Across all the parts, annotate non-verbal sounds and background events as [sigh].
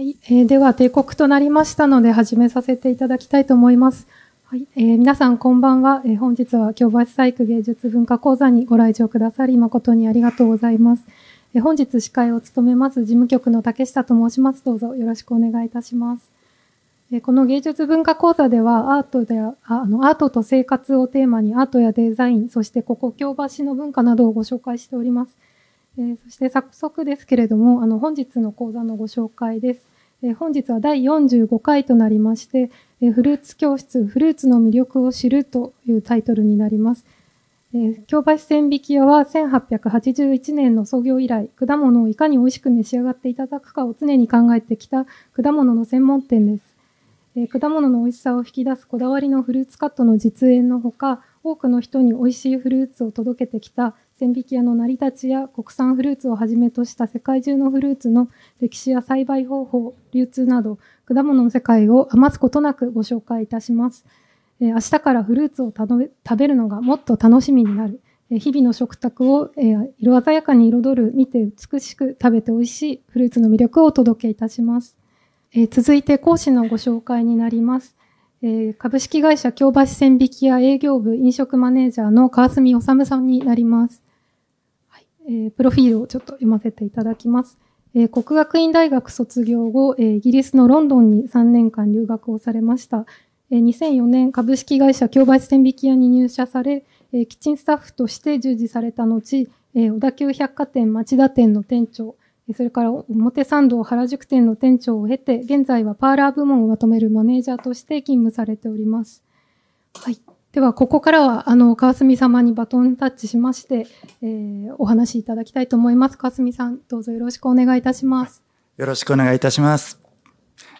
はい、えー、では、定刻となりましたので、始めさせていただきたいと思います。はい、えー、皆さん、こんばんは。えー、本日は、京橋細工芸術文化講座にご来場くださり、誠にありがとうございます。えー、本日、司会を務めます、事務局の竹下と申します。どうぞよろしくお願いいたします。えこの芸術文化講座では、アートで、あの、アートと生活をテーマに、アートやデザイン、そしてここ、京橋の文化などをご紹介しております。えそして、早速ですけれども、あの、本日の講座のご紹介です。え本日は第45回となりまして、えフルーツ教室、フルーツの魅力を知るというタイトルになります。え京橋千引屋は1881年の創業以来、果物をいかに美味しく召し上がっていただくかを常に考えてきた果物の専門店です。え果物の美味しさを引き出すこだわりのフルーツカットの実演のほか、多くの人に美味しいフルーツを届けてきた千き屋の成り立ちや国産フルーツをはじめとした世界中のフルーツの歴史や栽培方法、流通など、果物の世界を余すことなくご紹介いたします。えー、明日からフルーツを食べるのがもっと楽しみになる。えー、日々の食卓を、えー、色鮮やかに彩る、見て美しく食べて美味しいフルーツの魅力をお届けいたします。え続いて講師のご紹介になります。え株式会社京橋線引き屋営業部飲食マネージャーの川澄治さんになります。えプロフィールをちょっと読ませていただきます。え国学院大学卒業後、えイギリスのロンドンに3年間留学をされました。え2004年、株式会社京橋線引き屋に入社され、えキッチンスタッフとして従事された後、え小田急百貨店町田店の店長、えそれから表参道原宿店の店長を経て、現在はパーラー部門をまとめるマネージャーとして勤務されております。はい。では、ここからは、あの、川澄様にバトンタッチしまして、えー、お話しいただきたいと思います。川澄さん、どうぞよろしくお願いいたします。よろしくお願いいたします。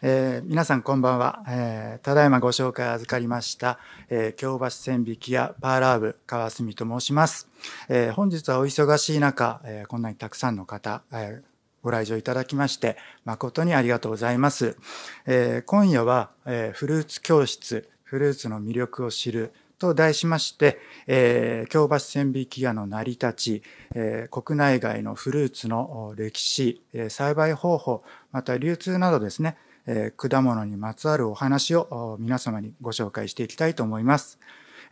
えー、皆さんこんばんは、えー、ただいまご紹介預かりました、えー、京橋線引き屋パーラーブ川澄と申します、えー、本日はお忙しい中、えー、こんなにたくさんの方、えー、ご来場いただきまして誠にありがとうございます、えー、今夜は、えー、フルーツ教室フルーツの魅力を知ると題しまして、えー、京橋線引き屋の成り立ち、えー、国内外のフルーツの歴史、えー、栽培方法、また流通などですね、えー、果物にまつわるお話を皆様にご紹介していきたいと思います。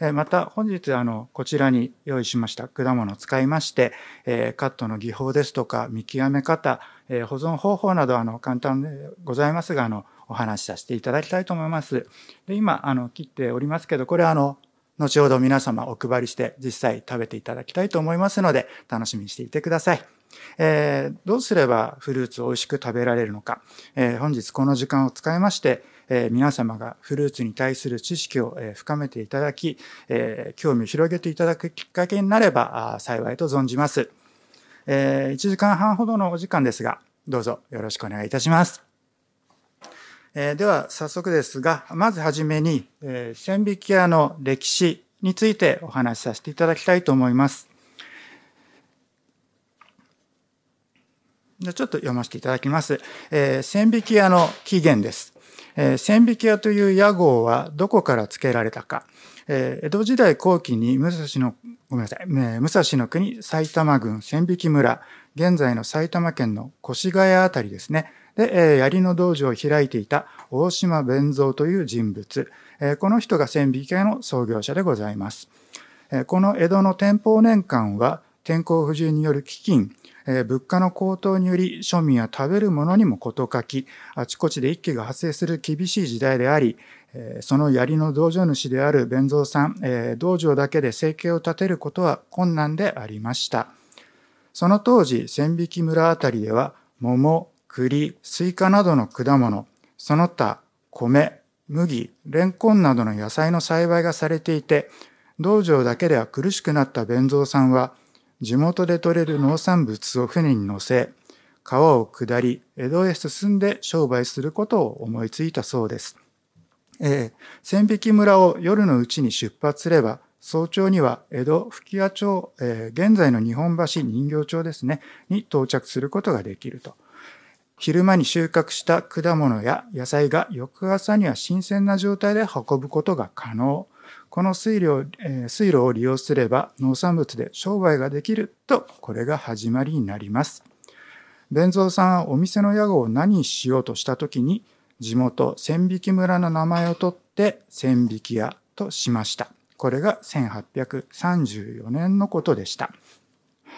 えまた本日あのこちらに用意しました果物を使いまして、えカットの技法ですとか見極め方、え保存方法などあの簡単でございますがあのお話しさせていただきたいと思います。で今、あの、切っておりますけど、これあの、後ほど皆様お配りして実際食べていただきたいと思いますので、楽しみにしていてください。えー、どうすればフルーツを美味しく食べられるのか、えー、本日この時間を使いまして、えー、皆様がフルーツに対する知識を、え深めていただき、え興味を広げていただくきっかけになれば幸いと存じます、え1時間半ほどのお時間ですが、どうぞよろしくお願いいたします。えでは早速ですが、まずはじめに、えー、千引屋の歴史についてお話しさせていただきたいと思います。じゃちょっと読ませていただきます。えー、千引屋の起源です。えー、千引屋という屋号はどこから付けられたか。え江戸時代後期に武蔵の、ごめんなさい、え武蔵の国埼玉郡千引村、現在の埼玉県の越谷あたりですね、で、えー、槍の道場を開いていた大島弁蔵という人物、えー、この人が千匹家の創業者でございます。えー、この江戸の天保年間は、天候不順による飢饉、えー、物価の高騰により庶民は食べるものにも事欠き、あちこちで一揆が発生する厳しい時代であり、えー、その槍の道場主である弁蔵さん、えー、道場だけで生計を立てることは困難でありました。その当時、千匹村あたりでは、桃、栗、スイカなどの果物、その他米、麦、レンコンなどの野菜の栽培がされていて、道場だけでは苦しくなった弁蔵さんは、地元で採れる農産物を船に乗せ、川を下り、江戸へ進んで商売することを思いついたそうです。えー、千匹村を夜のうちに出発すれば、早朝には江戸吹屋町、えー、現在の日本橋人形町ですね、に到着することができると。昼間に収穫した果物や野菜が翌朝には新鮮な状態で運ぶことが可能。この水路を,、えー、水路を利用すれば農産物で商売ができると、これが始まりになります。弁蔵さんはお店の屋号を何にしようとしたときに、地元千匹村の名前を取って千匹屋としました。これが1834年のことでした。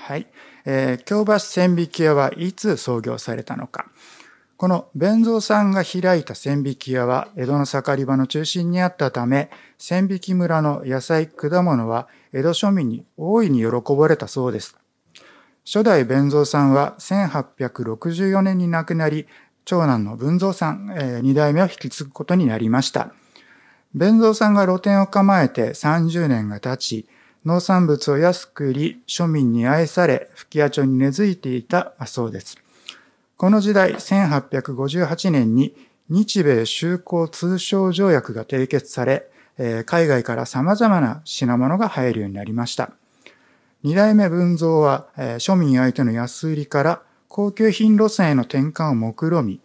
はい。えー、京橋千疋屋はいつ創業されたのか。この弁蔵さんが開いた千疋屋は江戸の盛り場の中心にあったため、千疋村の野菜、果物は江戸庶民に大いに喜ばれたそうです。初代弁蔵さんは1864年に亡くなり、長男の文蔵さん、えー、2代目を引き継ぐことになりました。弁蔵さんが露店を構えて30年が経ち、農産物を安く売り、庶民に愛され、吹屋町に根付いていたそうです。この時代、1858年に日米修好通商条約が締結され、海外から様々な品物が入るようになりました。二代目文蔵は、庶民相手の安売りから高級品路線への転換を目論み、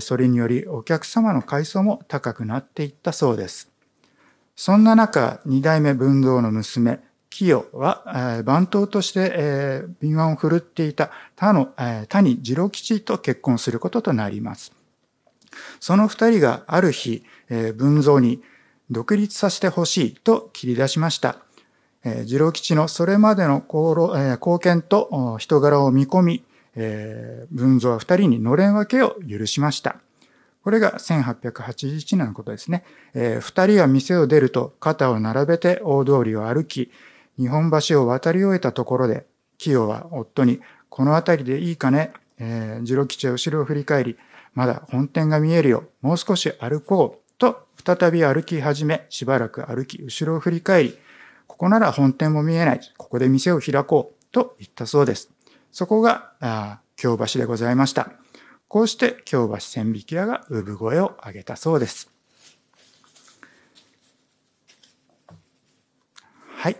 それによりお客様の階層も高くなっていったそうです。そんな中、二代目文蔵の娘、費用は、番頭として敏腕を振るっていた他の谷次郎吉と結婚することとなります。その二人がある日、文蔵に独立させてほしいと切り出しました。次郎吉のそれまでの貢献と人柄を見込み、文蔵は二人にのれん分けを許しました。これが1881年のことですね。二、えー、人が店を出ると肩を並べて大通りを歩き、日本橋を渡り終えたところで、清は夫に、この辺りでいいかね、えー、ジロ吉は後ろを振り返り、まだ本店が見えるよ、もう少し歩こう、と再び歩き始め、しばらく歩き、後ろを振り返り、ここなら本店も見えない、ここで店を開こう、と言ったそうです。そこが、あ京橋でございました。こうして京橋千匹屋が産声を上げたそうです。はい。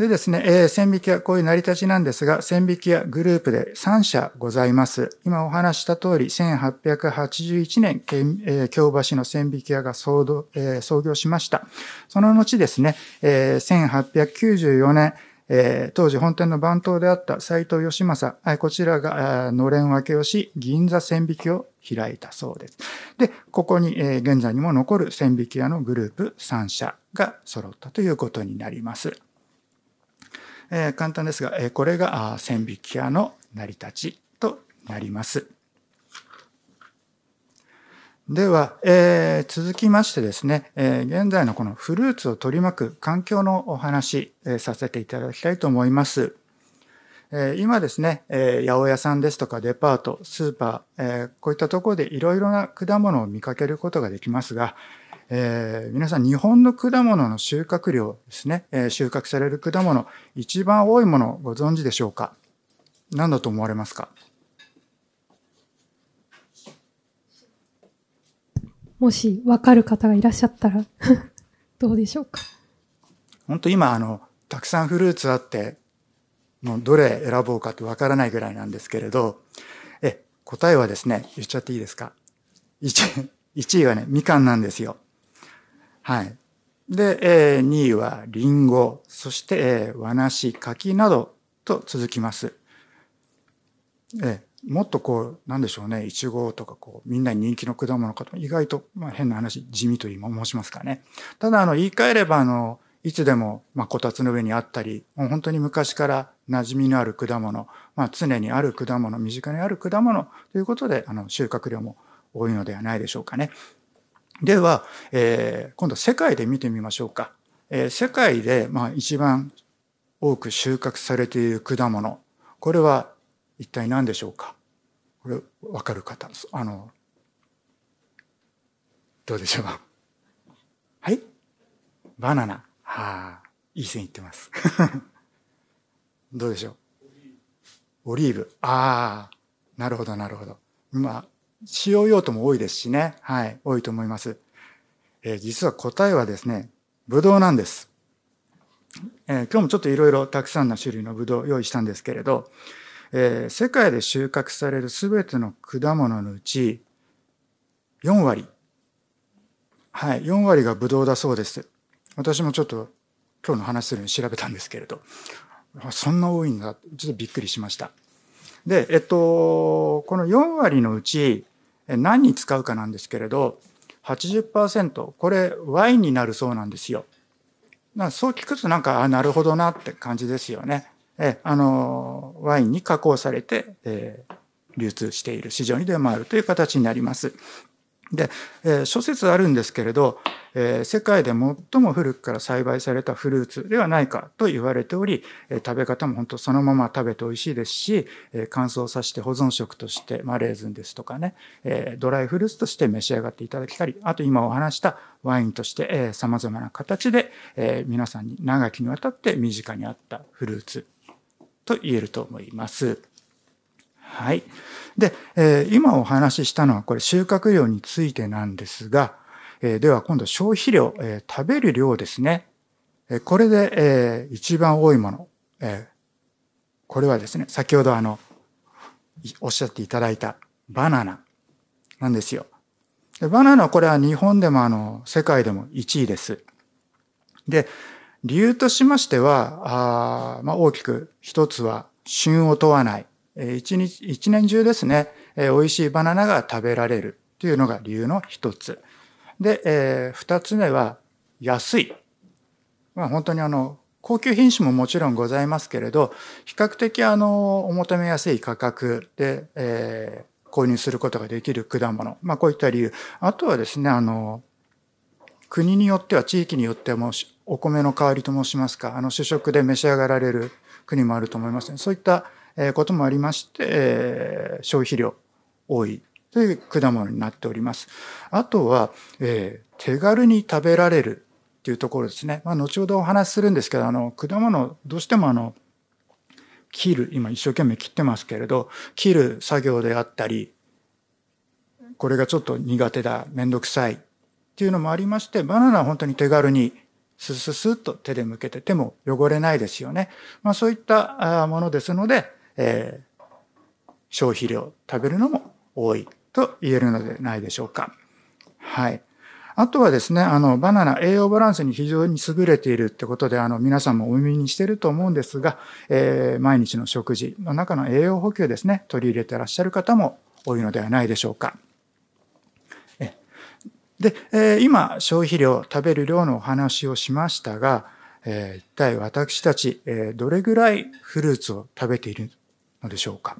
でですね、えー、線引きはこういう成り立ちなんですが、線引きはグループで3社ございます。今お話した通り、1881年、えー、京橋の線引き屋が創,、えー、創業しました。その後ですね、えー、1894年、えー、当時本店の番頭であった斎藤義正、こちらがのれん分けをし、銀座線引きを開いたそうです。で、ここに、えー、現在にも残る線引き屋のグループ3社が揃ったということになります。え簡単ですが、えこれが線引き屋の成り立ちとなります。では、えー、続きましてですね、えー、現在のこのフルーツを取り巻く環境のお話、えー、させていただきたいと思います。えー、今ですね、えー、八百屋さんですとかデパート、スーパー、えー、こういったところでいろいろな果物を見かけることができますが、えー、皆さん日本の果物の収穫量ですね、えー、収穫される果物、一番多いものご存知でしょうか何だと思われますかもし分かる方がいらっしゃったら [laughs] どうでしょうか本当今あのたくさんフルーツあってもうどれ選ぼうかって分からないぐらいなんですけれどえ答えはですね言っちゃっていいですか 1, 1位はねみかんなんですよはい。で、えー、2位はリンゴ、そして、えー、和梨、柿などと続きます。えー、もっとこう、なんでしょうね、いちごとかこう、みんなに人気の果物かと、意外と、まあ、変な話、地味と今申しますかね。ただ、あの、言い換えれば、あの、いつでも、まあ、こたつの上にあったり、もう本当に昔から馴染みのある果物、まあ、常にある果物、身近にある果物ということで、あの、収穫量も多いのではないでしょうかね。では、えー、今度は世界で見てみましょうか。えー、世界で、まあ、一番多く収穫されている果物。これは一体何でしょうかこれ、わかる方、あの、どうでしょう [laughs] はいバナナ。はあ、いい線いってます。[laughs] どうでしょうオリーブ。ああ、なるほど、なるほど。まあ、使用用途も多いですしね。はい、多いと思います。えー、実は答えはですね、ブドウなんです。えー、今日もちょっといろいろたくさんの種類のブドウを用意したんですけれど、えー、世界で収穫されるすべての果物のうち、4割。はい、4割がブドウだそうです。私もちょっと今日の話するように調べたんですけれど、そんな多いんだ。ちょっとびっくりしました。で、えっと、この4割のうち、何に使うかなんですけれど80%これ Y になるそうなんですよ。だそう聞くとなんかあなるほどなって感じですよね。えあのワインに加工されて、えー、流通している市場に出回るという形になります。で、えー、諸説あるんですけれど、えー、世界で最も古くから栽培されたフルーツではないかと言われており、えー、食べ方も本当そのまま食べて美味しいですし、えー、乾燥させて保存食として、まレーズンですとかね、えー、ドライフルーツとして召し上がっていただきたり、あと今お話したワインとして、えー、様々な形で、えー、皆さんに長きにわたって身近にあったフルーツと言えると思います。はい。で、えー、今お話ししたのはこれ収穫量についてなんですが、えー、では今度消費量、えー、食べる量ですね。えー、これで、えー、一番多いもの、えー、これはですね、先ほどあの、おっしゃっていただいたバナナなんですよ。でバナナこれは日本でもあの、世界でも1位です。で、理由としましては、あまあ、大きく一つは旬を問わない。一日、一年中ですね、美味しいバナナが食べられるというのが理由の一つ。で、えー、二つ目は、安い。まあ本当にあの、高級品種ももちろんございますけれど、比較的あの、お求めやすい価格で、えー、購入することができる果物。まあこういった理由。あとはですね、あの、国によっては地域によってもお米の代わりと申しますか、あの主食で召し上がられる国もあると思いますね。そういったえこともありまして、消費量多いという果物になっております。あとは、え手軽に食べられるっていうところですね。まあ、後ほどお話しするんですけど、あの、果物、どうしてもあの、切る、今一生懸命切ってますけれど、切る作業であったり、これがちょっと苦手だ、めんどくさいっていうのもありまして、バナナは本当に手軽にスススッと手で向けて手も汚れないですよね。まあそういったものですので、えー、消費量食べるのも多いと言えるのでないでしょうか。はい。あとはですね、あの、バナナ、栄養バランスに非常に優れているってことで、あの、皆さんもお耳にしてると思うんですが、えー、毎日の食事の中の栄養補給ですね、取り入れてらっしゃる方も多いのではないでしょうか。で、えー、今、消費量、食べる量のお話をしましたが、えー、一体私たち、えー、どれぐらいフルーツを食べているのでしょうか。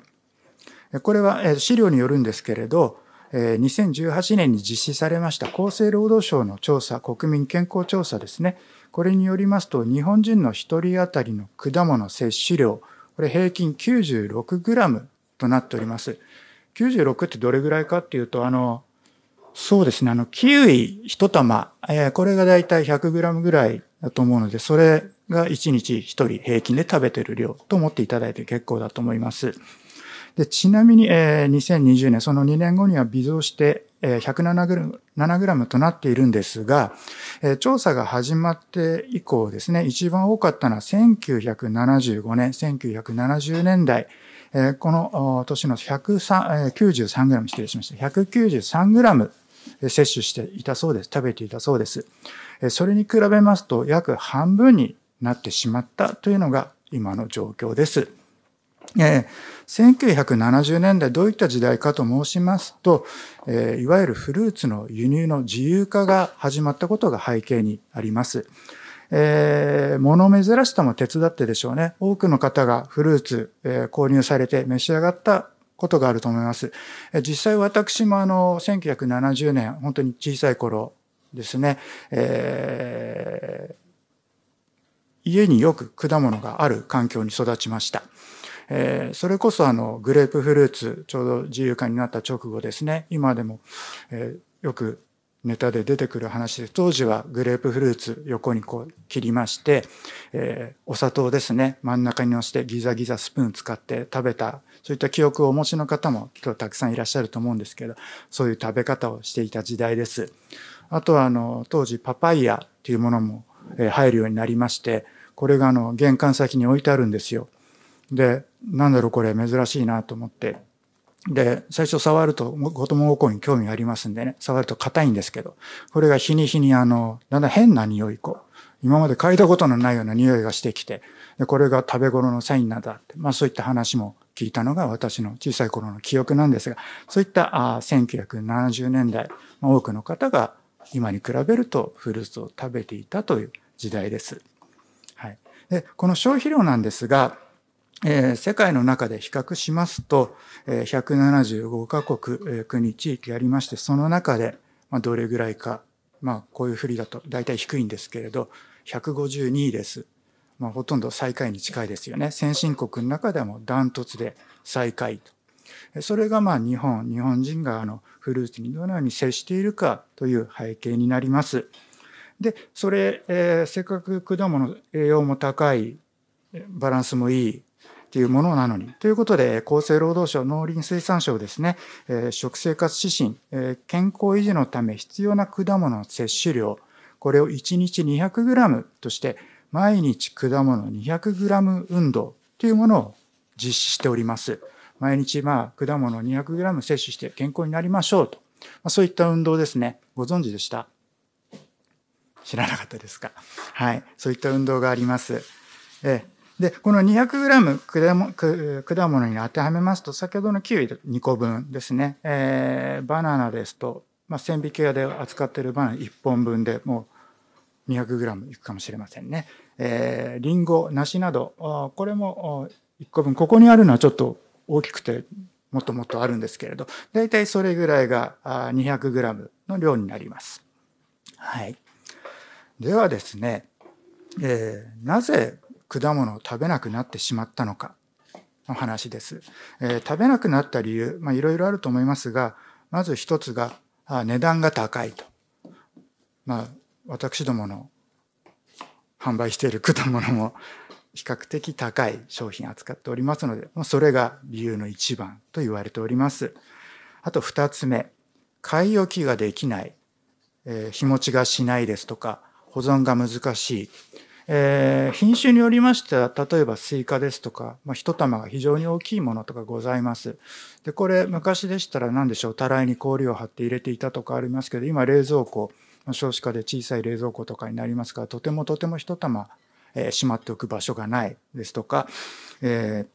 これは資料によるんですけれど、2018年に実施されました厚生労働省の調査、国民健康調査ですね。これによりますと、日本人の1人当たりの果物摂取量、これ平均9 6ムとなっております。96ってどれぐらいかっていうと、あの、そうですね、あの、キウイ1玉、これがだいたい1 0 0ムぐらいだと思うので、それが1日1人平均で食べてる量と思っていただいて結構だと思います。でちなみに、えー、2020年、その2年後には微増して、えー、1 0 7ムとなっているんですが、えー、調査が始まって以降ですね、一番多かったのは1975年、1970年代、えー、この年の1 9 3ム、失礼しました。1 9 3ム摂取していたそうです。食べていたそうです。それに比べますと、約半分になってしまったというのが今の状況です。えー、1970年代どういった時代かと申しますと、えー、いわゆるフルーツの輸入の自由化が始まったことが背景にあります。えー、物珍しさも手伝ってでしょうね。多くの方がフルーツ、えー、購入されて召し上がったことがあると思います。え実際私もあの、1970年、本当に小さい頃ですね、えー家によく果物がある環境に育ちました。えー、それこそあのグレープフルーツ、ちょうど自由化になった直後ですね、今でも、えー、よくネタで出てくる話で、当時はグレープフルーツ横にこう切りまして、えー、お砂糖ですね、真ん中に押してギザギザスプーン使って食べた、そういった記憶をお持ちの方もきっとたくさんいらっしゃると思うんですけど、そういう食べ方をしていた時代です。あとはあの、当時パパイヤっていうものも入るようになりまして、これがあの玄関先に置いてあるんですよ。で、なんだろうこれ珍しいなと思って。で、最初触ると、子供心に興味がありますんでね、触ると硬いんですけど、これが日に日にあの、だんだん変な匂いこう、今まで嗅いだことのないような匂いがしてきて、でこれが食べ頃のサインなんだって、まあそういった話も聞いたのが私の小さい頃の記憶なんですが、そういったあ1970年代、ま多くの方が今に比べるとフルーツを食べていたという時代です。はい、でこの消費量なんですが、えー、世界の中で比較しますと、えー、175カ国、えー、国、地域ありまして、その中で、まあ、どれぐらいか、まあ、こういうふりだと大体低いんですけれど、152位です。まあ、ほとんど最下位に近いですよね。先進国の中でもダントツで最下位とそれがまあ日本日本人があのフルーツにどのように接しているかという背景になります。でそれ、えー、せっかく果物栄養も高いバランスもいいっていうものなのにということで厚生労働省農林水産省ですね、えー、食生活指針、えー、健康維持のため必要な果物の摂取量これを1日 200g として毎日果物 200g 運動というものを実施しております。毎日まあ果物 200g 摂取して健康になりましょうと、まあ、そういった運動ですねご存知でした知らなかったですかはいそういった運動がありますえでこの 200g 果物に当てはめますと先ほどのキウイ2個分ですね、えー、バナナですと、まあ、千匹屋で扱っているバナナ1本分でもう 200g いくかもしれませんね、えー、リンゴ梨などこれも1個分ここにあるのはちょっと大きくてもっともっとあるんですけれど、だいたいそれぐらいが 200g の量になります。はい。ではですね、えー、なぜ果物を食べなくなってしまったのかの話です。えー、食べなくなった理由、まあいろいろあると思いますが、まず一つが値段が高いと。まあ私どもの販売している果物も比較的高い商品扱っておりますので、それが理由の一番と言われております。あと二つ目、買い置きができない、えー、日持ちがしないですとか、保存が難しい、えー、品種によりましては、例えばスイカですとか、まあ、一玉が非常に大きいものとかございます。で、これ昔でしたら何でしょう、たらいに氷を張って入れていたとかありますけど、今冷蔵庫、少子化で小さい冷蔵庫とかになりますから、とてもとても一玉えー、しまっておく場所がないですとか、え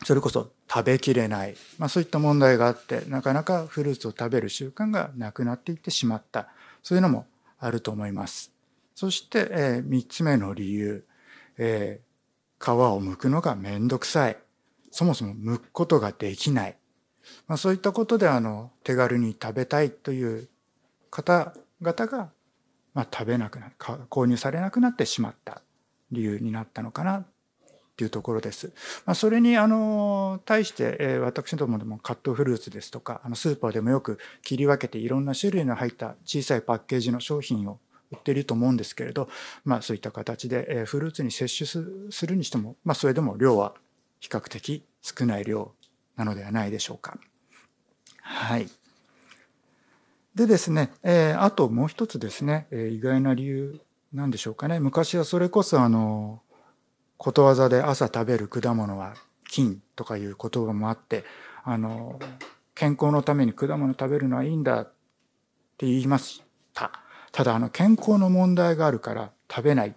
ー、それこそ食べきれない、まあ、そういった問題があってなかなかフルーツを食べる習慣がなくなっていってしまったそういうのもあると思います。そして、えー、3つ目の理由、えー、皮を剥くのがめんどくさいそもそも剥くことができない、まあ、そういったことであの手軽に食べたいという方々が、まあ、食べなくなる購入されなくなってしまった理由になったのかなっていうところです。まあ、それにあの対して、え私どもでもカットフルーツですとかあのスーパーでもよく切り分けていろんな種類の入った小さいパッケージの商品を売っていると思うんですけれど、まあ、そういった形で、えフルーツに摂取するにしても、まあ、それでも量は比較的少ない量なのではないでしょうか。はい。でですね、えあともう一つですね、え意外な理由何でしょうかね昔はそれこそあのことわざで朝食べる果物は金とかいう言葉もあってあの健康のために果物食べるのはいいんだって言いましたただあの健康の問題があるから食べないっ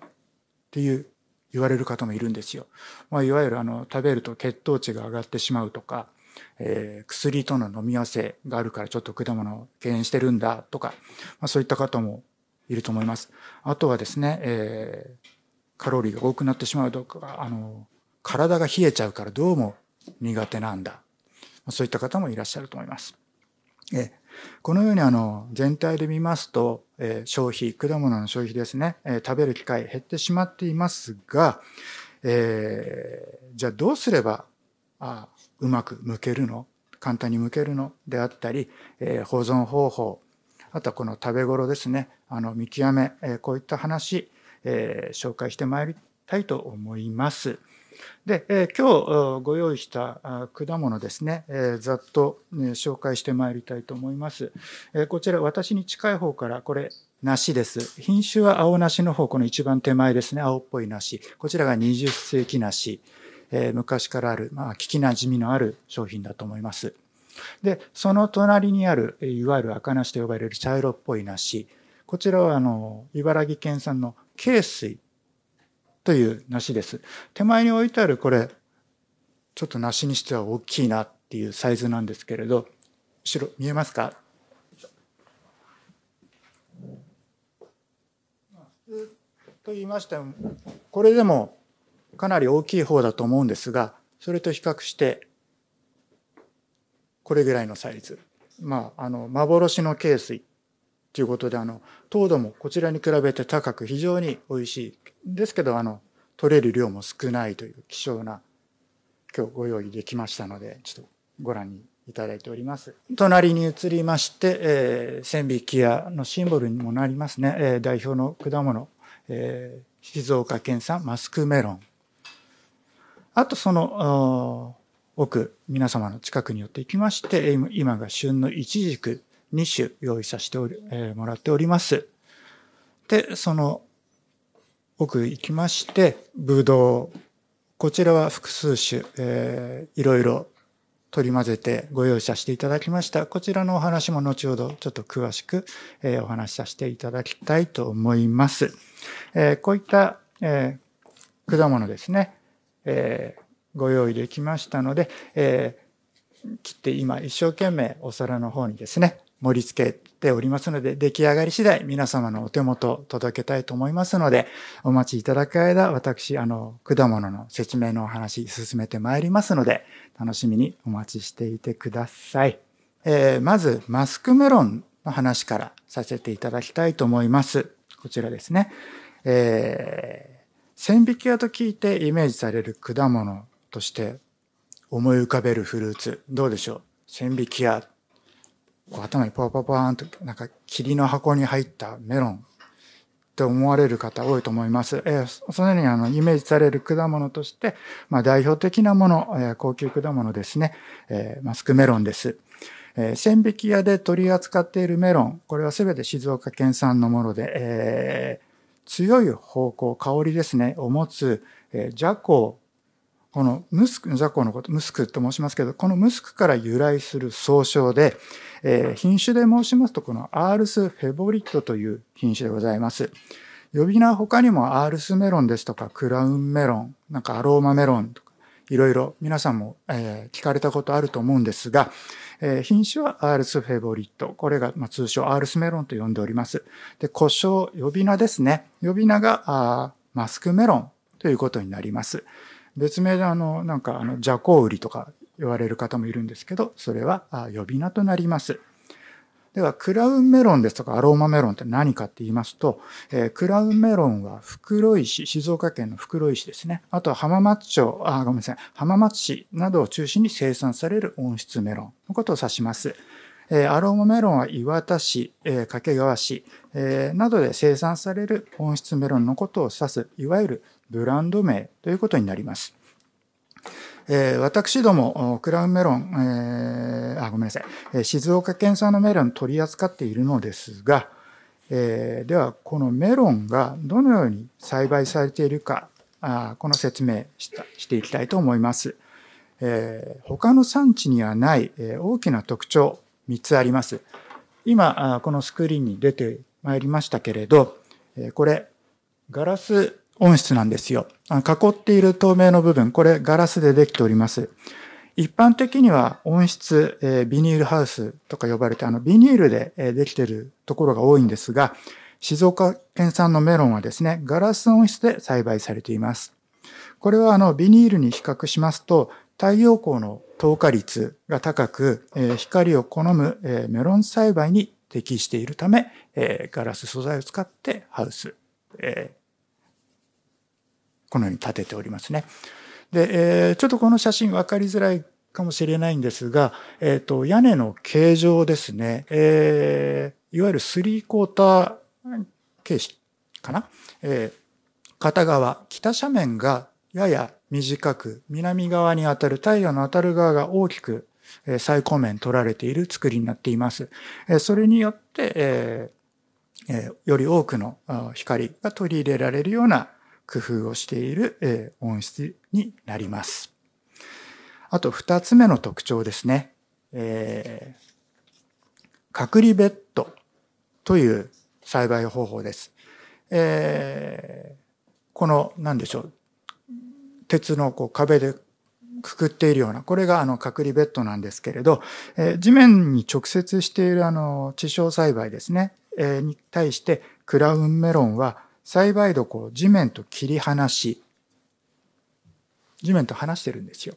ていう言われる方もいるんですよ、まあ、いわゆるあの食べると血糖値が上がってしまうとか、えー、薬との飲み合わせがあるからちょっと果物を減塩してるんだとか、まあ、そういった方もいると思います。あとはですね、えー、カロリーが多くなってしまうとあの、体が冷えちゃうからどうも苦手なんだ。そういった方もいらっしゃると思います。えこのようにあの全体で見ますと、え消費、果物の消費ですね、え食べる機会減ってしまっていますが、えー、じゃあどうすればあうまく剥けるの簡単に剥けるのであったり、えー、保存方法あとはこの食べ頃ですねあの見極め、えこういった話、え紹介してまいりたいと思います。で、え今日ご用意した果物ですね、えざっと、ね、紹介してまいりたいと思います。えこちら私に近い方からこれ梨です。品種は青梨の方、この一番手前ですね、青っぽい梨。こちらが20世紀梨。え昔からある、まあ、聞きなじみのある商品だと思います。で、その隣にある、いわゆる赤梨と呼ばれる茶色っぽい梨。こちらは、あの、茨城県産の恵水という梨です。手前に置いてあるこれ、ちょっと梨にしては大きいなっていうサイズなんですけれど、後ろ見えますかと言いましても、これでもかなり大きい方だと思うんですが、それと比較してこれぐらいのイ率。まあ、あの、幻のケースということで、あの、糖度もこちらに比べて高く非常に美味しい。ですけど、あの、取れる量も少ないという希少な、今日ご用意できましたので、ちょっとご覧にいただいております。隣に移りまして、えー、千匹屋のシンボルにもなりますね、えー、代表の果物、えー、静岡県産マスクメロン。あとその、奥、皆様の近くに寄っていきまして、今が旬の一軸ジ2種用意させており、えー、もらっております。で、その奥行きまして、ブドウ。こちらは複数種、えー、いろいろ取り混ぜてご用意させていただきました。こちらのお話も後ほどちょっと詳しく、えー、お話しさせていただきたいと思います。えー、こういった、えー、果物ですね、えー、ご用意できましたので、えー、切って今一生懸命お皿の方にですね、盛り付けておりますので、出来上がり次第皆様のお手元届けたいと思いますので、お待ちいただく間、私、あの、果物の説明のお話進めてまいりますので、楽しみにお待ちしていてください。えー、まず、マスクメロンの話からさせていただきたいと思います。こちらですね。えー、千匹屋と聞いてイメージされる果物として思い浮かべるフルーツ、どうでしょう千匹屋。こう頭にパパパーンと、なんか霧の箱に入ったメロンって思われる方多いと思います。えー、そのようにあのイメージされる果物として、まあ、代表的なもの、えー、高級果物ですね、えー、マスクメロンです。えー、千匹屋で取り扱っているメロン、これは全て静岡県産のもので、えー、強い方向、香りですね、を持つ、えー、ジャコこのムスク、ザコのこと、ムスクと申しますけど、このムスクから由来する総称で、えー、品種で申しますと、このアールスフェボリットという品種でございます。呼び名他にもアールスメロンですとか、クラウンメロン、なんかアローマメロンとか、いろいろ皆さんも、えー、聞かれたことあると思うんですが、えー、品種はアールスフェボリット。これが、まあ、通称アールスメロンと呼んでおります。で、故障、呼び名ですね。呼び名が、あマスクメロンということになります。別名であの、なんかあの、邪行売りとか言われる方もいるんですけど、それは呼び名となります。では、クラウンメロンですとかアローマメロンって何かって言いますと、えー、クラウンメロンは袋井市、静岡県の袋井市ですね。あとは浜松町、あ、ごめんなさい、浜松市などを中心に生産される温室メロンのことを指します。えー、アローマメロンは岩田市、えー、掛川市、えー、などで生産される温室メロンのことを指す、いわゆるブランド名ということになります。えー、私ども、クラウンメロン、えー、あ、ごめんなさい、え静岡県産のメロン取り扱っているのですが、えー、では、このメロンがどのように栽培されているか、あこの説明したしていきたいと思います。えー、他の産地にはない、えー、大きな特徴、3つあります。今、このスクリーンに出てまいりましたけれど、これ、ガラス温室なんですよ。囲っている透明の部分、これガラスでできております。一般的には温室、えビニールハウスとか呼ばれて、あのビニールで、えできているところが多いんですが、静岡県産のメロンはですね、ガラス温室で栽培されています。これはあのビニールに比較しますと、太陽光の透過率が高く、え光を好む、えメロン栽培に適しているため、えガラス素材を使ってハウス、このように立てておりますね。で、えー、ちょっとこの写真分かりづらいかもしれないんですが、えっ、ー、と、屋根の形状ですね、えー、いわゆるスリークォーター形式かな、えー、片側、北斜面がやや短く、南側に当たる太陽の当たる側が大きく、えー、最高面取られている作りになっています。えー、それによって、えーえー、より多くの光が取り入れられるような工夫をしている、え音質になります。あと二つ目の特徴ですね。えー、隔離ベッドという栽培方法です。えー、この、何でしょう。鉄のこう壁でくくっているような、これがあの隔離ベッドなんですけれど、えー、地面に直接しているあの地小栽培ですね、えー、に対してクラウンメロンは栽培どころ、地面と切り離し、地面と離してるんですよ。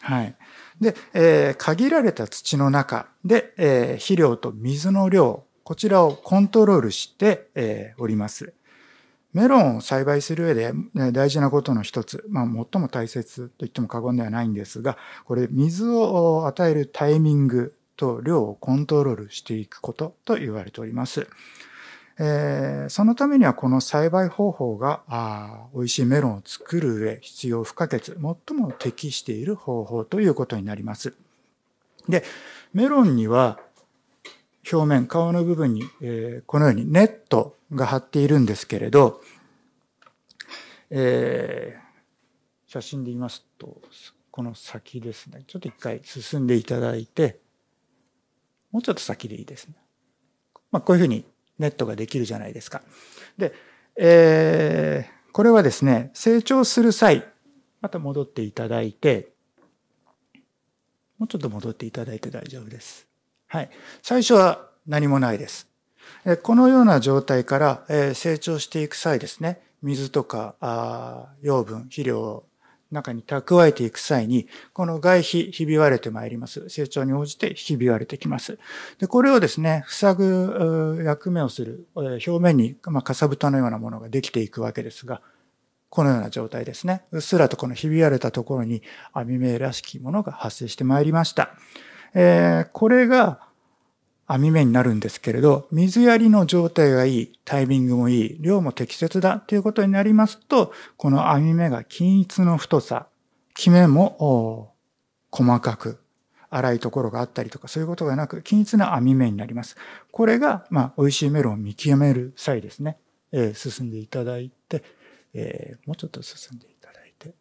はい。で、えー、限られた土の中で、えー、肥料と水の量、こちらをコントロールして、えー、おります。メロンを栽培する上で、大事なことの一つ、まあ、最も大切と言っても過言ではないんですが、これ、水を与えるタイミングと量をコントロールしていくことと言われております。えー、そのためにはこの栽培方法が美味しいメロンを作る上必要不可欠最も適している方法ということになります。でメロンには表面顔の部分に、えー、このようにネットが張っているんですけれど、えー、写真で言いますとこの先ですねちょっと一回進んでいただいてもうちょっと先でいいですね。まあ、こういうふうにネットができるじゃないですか。で、えー、これはですね、成長する際、また戻っていただいて、もうちょっと戻っていただいて大丈夫です。はい。最初は何もないです。このような状態から成長していく際ですね、水とか養分、肥料中に蓄えていく際に、この外皮、ひび割れてまいります。成長に応じてひび割れてきます。で、これをですね、塞ぐ役目をする、表面に、まあ、かさぶたのようなものができていくわけですが、このような状態ですね。うっすらとこのひび割れたところに網目らしきものが発生してまいりました。えー、これが、網目になるんですけれど、水やりの状態がいい、タイミングもいい、量も適切だということになりますと、この網目が均一の太さ、キメも細かく、粗いところがあったりとか、そういうことがなく、均一な網目になります。これが、まあ、美味しいメロンを見極める際ですね、えー、進んでいただいて、えー、もうちょっと進んでいただいて、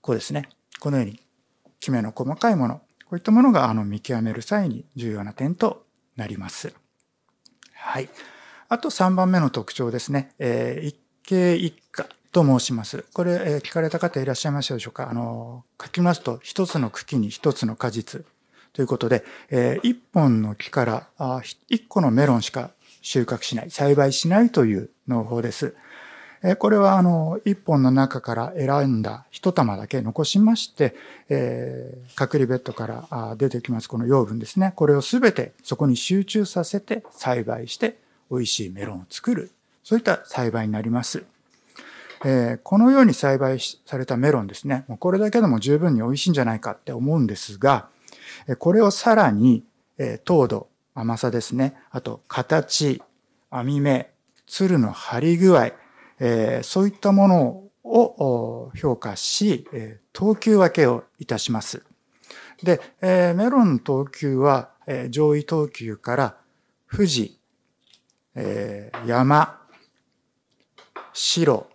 こうですね。このように、キメの細かいもの、こういったものが、あの、見極める際に重要な点となります。はい。あと3番目の特徴ですね。えー、一景一家と申します。これ、えー、聞かれた方いらっしゃいましたでしょうかあの、書きますと、一つの茎に一つの果実ということで、えー、一本の木から一個のメロンしか収穫しない、栽培しないという農法です。えこれはあの一本の中から選んだ一玉だけ残しまして、えー、隔離ベッドから出てきますこの養分ですね。これを全てそこに集中させて栽培して美味しいメロンを作る。そういった栽培になります。えー、このように栽培されたメロンですね。もうこれだけでも十分に美味しいんじゃないかって思うんですが、これをさらに、え糖度、甘さですね。あと、形、網目、鶴の張り具合、えー、そういったものを評価し、え等級分けをいたします。で、えー、メロンの等級は、えー、上位等級から富士、えー、山、白、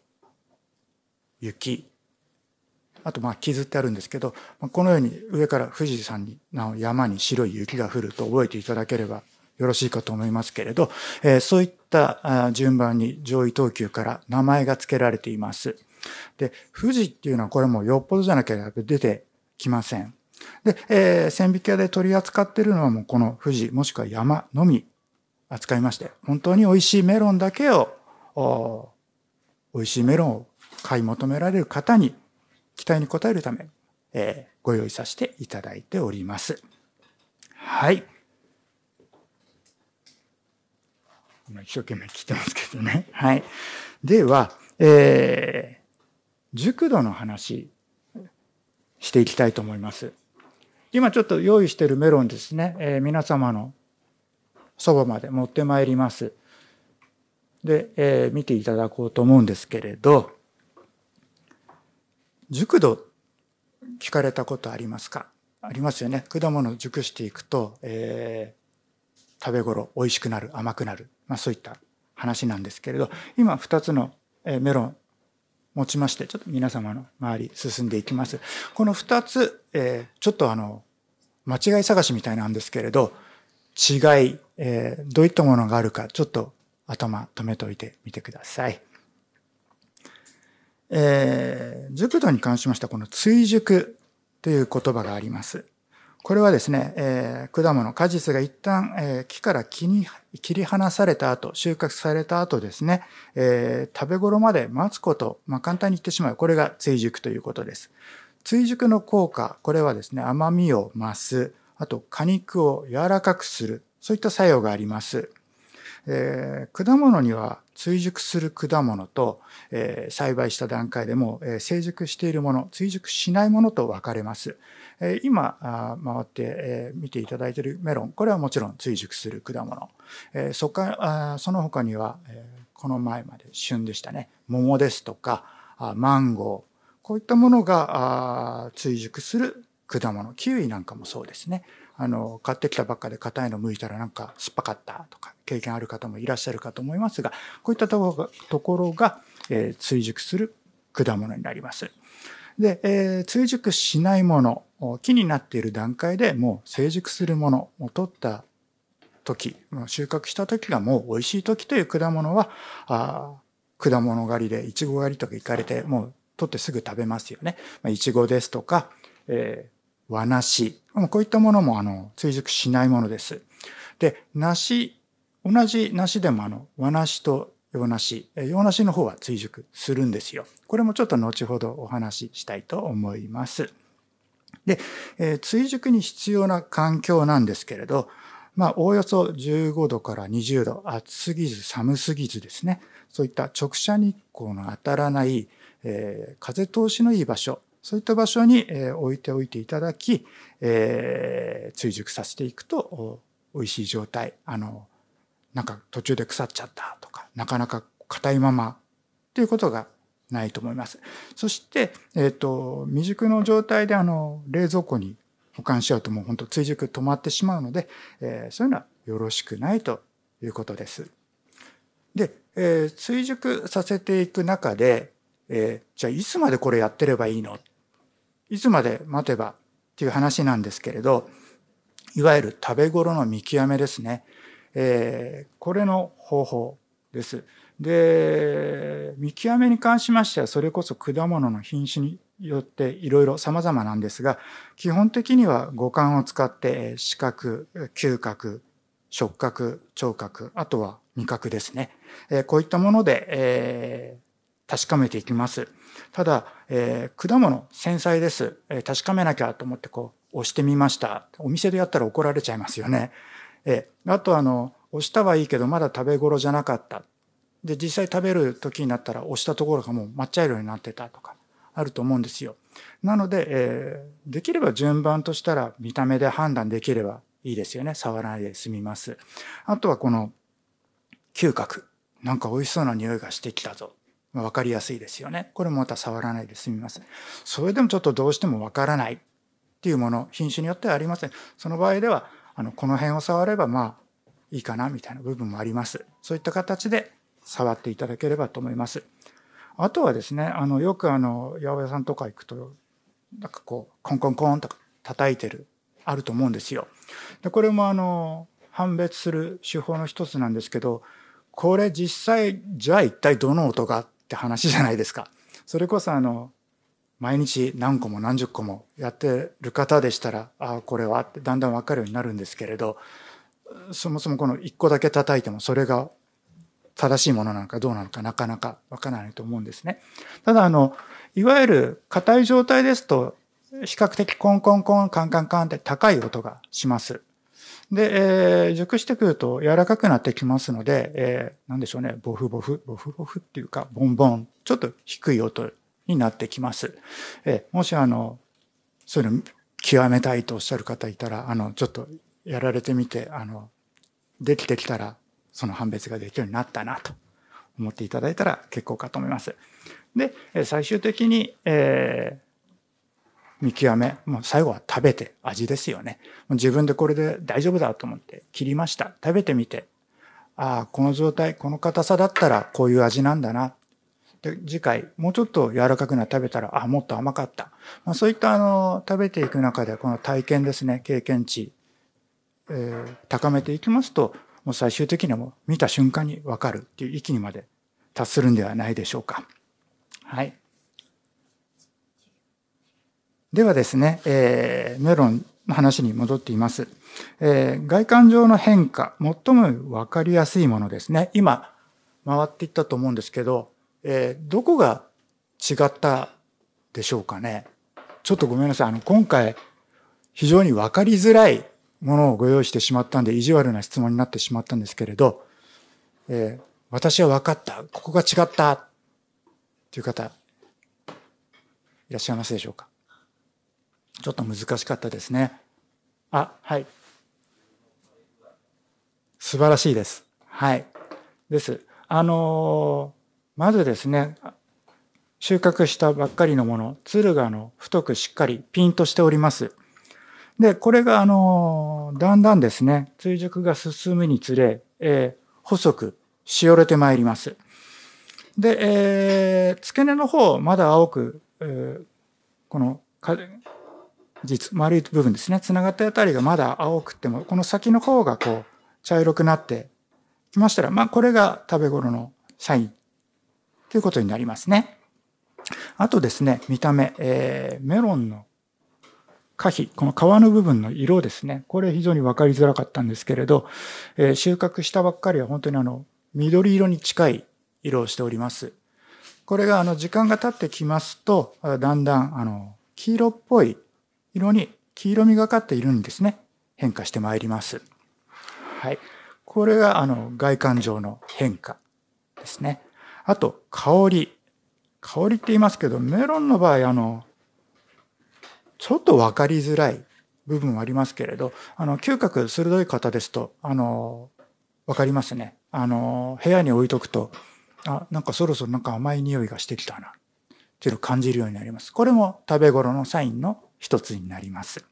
雪、あと、まあ、傷ってあるんですけど、このように上から富士山に、山に白い雪が降ると覚えていただければよろしいかと思いますけれど、えそういっった順番に上位等級から名前が付けられています。で、富士っていうのはこれもよっぽどじゃなければ出てきません。で、えー、線引き屋で取り扱ってるのはもうこの富士もしくは山のみ扱いまして、本当に美味しいメロンだけを、美味しいメロンを買い求められる方に期待に応えるため、えー、ご用意させていただいております。はい。一生懸命聞いてますけどね。[laughs] はい。では、えー、熟度の話していきたいと思います。今ちょっと用意しているメロンですね、えー、皆様のそばまで持ってまいります。で、えー、見ていただこうと思うんですけれど、熟度聞かれたことありますかありますよね。果物熟していくと、えー、食べ頃美味しくなる、甘くなる。まあ、そういった話なんですけれど今2つのメロン持ちましてちょっと皆様の周り進んでいきます。この2つ、えー、ちょっとあの間違い探しみたいなんですけれど違い、えー、どういったものがあるかちょっと頭止めておいてみてください。えー、熟度に関しましてはこの追熟という言葉があります。これはですね、えー、果物、果実が一旦、えー、木から木に切り離された後、収穫された後ですね、えー、食べ頃まで待つこと、まあ、簡単に言ってしまう。これが追熟ということです。追熟の効果、これはですね、甘みを増す、あと果肉を柔らかくする、そういった作用があります。えー、果物には追熟する果物と、えー、栽培した段階でも、えー、成熟しているもの、追熟しないものと分かれます。え今回ってえ見ていただいているメロンこれはもちろん追熟する果物、えそかあその他には、えこの前まで旬でしたね桃ですとかあマンゴーこういったものが追熟する果物キウイなんかもそうですねあの買ってきたばっかで硬いの剥いたらなんか酸っぱかったとか経験ある方もいらっしゃるかと思いますがこういったところがところが、え追熟する果物になります。で、えー、追熟しないもの、木になっている段階でもう成熟するものを取った時、収穫した時がもう美味しい時という果物は、あ果物狩りで、いちご狩りとか行かれて、もう取ってすぐ食べますよね。いちごですとか、えー、和梨。こういったものも、あの、追熟しないものです。で、梨、同じ梨でも、あの、和梨と洋梨、なしの方は追熟するんですよ。これもちょっと後ほどお話ししたいと思います。で、えー、追熟に必要な環境なんですけれど、まあ、おおよそ15度から20度、暑すぎず寒すぎずですね、そういった直射日光の当たらない、えー、風通しのいい場所、そういった場所に、えー、置いておいていただき、えー、追熟させていくと、美味しい状態、あの、なんか途中で腐っちゃったとか、なかなか硬いままということがないと思います。そして、えっ、ー、と、未熟の状態であの、冷蔵庫に保管しようともうほんと追熟止まってしまうので、えー、そういうのはよろしくないということです。で、えー、追熟させていく中で、えー、じゃあいつまでこれやってればいいのいつまで待てばっていう話なんですけれど、いわゆる食べ頃の見極めですね。えー、これの方法です。で見極めに関しましてはそれこそ果物の品種によっていろいろ様々なんですが基本的には五感を使って視覚嗅覚触覚聴覚あとは味覚ですね、えー、こういったもので、えー、確かめていきますただ、えー、果物繊細です、え確かめなきゃと思ってこう押してみましたお店でやったら怒られちゃいますよねえあとあの押したはいいけどまだ食べ頃じゃなかったで実際食べる時になったら押したところがもう抹茶色になってたとかあると思うんですよなので、えー、できれば順番としたら見た目で判断できればいいですよね触らないで済みますあとはこの嗅覚なんか美味しそうな匂いがしてきたぞ分かりやすいですよねこれもまた触らないで済みますそれでもちょっとどうしても分からないっていうもの品種によってはありませんその場合ではあのこの辺を触ればまあいいかなみたいな部分もあります。そういった形で触っていただければと思います。あとはですね、あのよくあの八百屋さんとか行くとなんかこうコンコンコンとか叩いてるあると思うんですよ。でこれもあの判別する手法の一つなんですけどこれ実際じゃあ一体どの音がって話じゃないですか。それこそあの毎日何個も何十個もやってる方でしたらああこれはってだんだん分かるようになるんですけれどそもそもこの1個だけ叩いてもそれが正しいものなのかどうなのかなかなか分からないと思うんですね。ただあのいわゆる硬い状態ですと比較的コンコンコンカンカンカンって高い音がします。で、えー、熟してくると柔らかくなってきますので、えー、なんでしょうね、ボフボフ、ボフボフっていうか、ボンボン、ちょっと低い音になってきます。えもしあの、そういうの極めたいとおっしゃる方いたら、あの、ちょっとやられてみて、あの、できてきたら、その判別ができるようになったなと思っていただいたら結構かと思います。で、最終的に、えー、見極め。もう最後は食べて、味ですよね。自分でこれで大丈夫だと思って切りました。食べてみて。ああ、この状態、この硬さだったらこういう味なんだな。で、次回、もうちょっと柔らかくな食べたら、あ、もっと甘かった。まあ、そういった、あの、食べていく中で、この体験ですね、経験値、えー、高めていきますと、もう最終的にはもう見た瞬間にわかるっていう域にまで達するんではないでしょうか。はい。ではですね、えー、メロンの話に戻っています。えー、外観上の変化、最もわかりやすいものですね。今、回っていったと思うんですけど、えー、どこが違ったでしょうかね。ちょっとごめんなさい。あの、今回、非常にわかりづらいものをご用意してしまったんで、意地悪な質問になってしまったんですけれど、えー、私は分かった。ここが違った。という方、いらっしゃいますでしょうか。ちょっと難しかったですね。あ、はい。素晴らしいです。はい。です。あのーまずですね、収穫したばっかりのもの、ツルがの太くしっかりピンとしております。で、これがあの、だんだんですね、追熟が進むにつれ、えー、細くしおれてまいります。で、えー、付け根の方、まだ青く、えー、この実、丸い部分ですね、繋がったあたりがまだ青くっても、この先の方がこう、茶色くなってきましたら、まあ、これが食べ頃のサインということになりますね。あとですね、見た目、えー、メロンの果皮、この皮の部分の色ですね。これ非常に分かりづらかったんですけれど、えー、収穫したばっかりは本当にあの、緑色に近い色をしております。これがあの、時間が経ってきますと、だんだんあの、黄色っぽい色に、黄色みがかっているんですね。変化してまいります。はい。これがあの、外観上の変化ですね。あと、香り。香りって言いますけど、メロンの場合、あの、ちょっとわかりづらい部分はありますけれど、あの、嗅覚鋭い方ですと、あの、わかりますね。あの、部屋に置いとくと、あ、なんかそろそろなんか甘い匂いがしてきたな、っていうのを感じるようになります。これも食べ頃のサインの一つになります。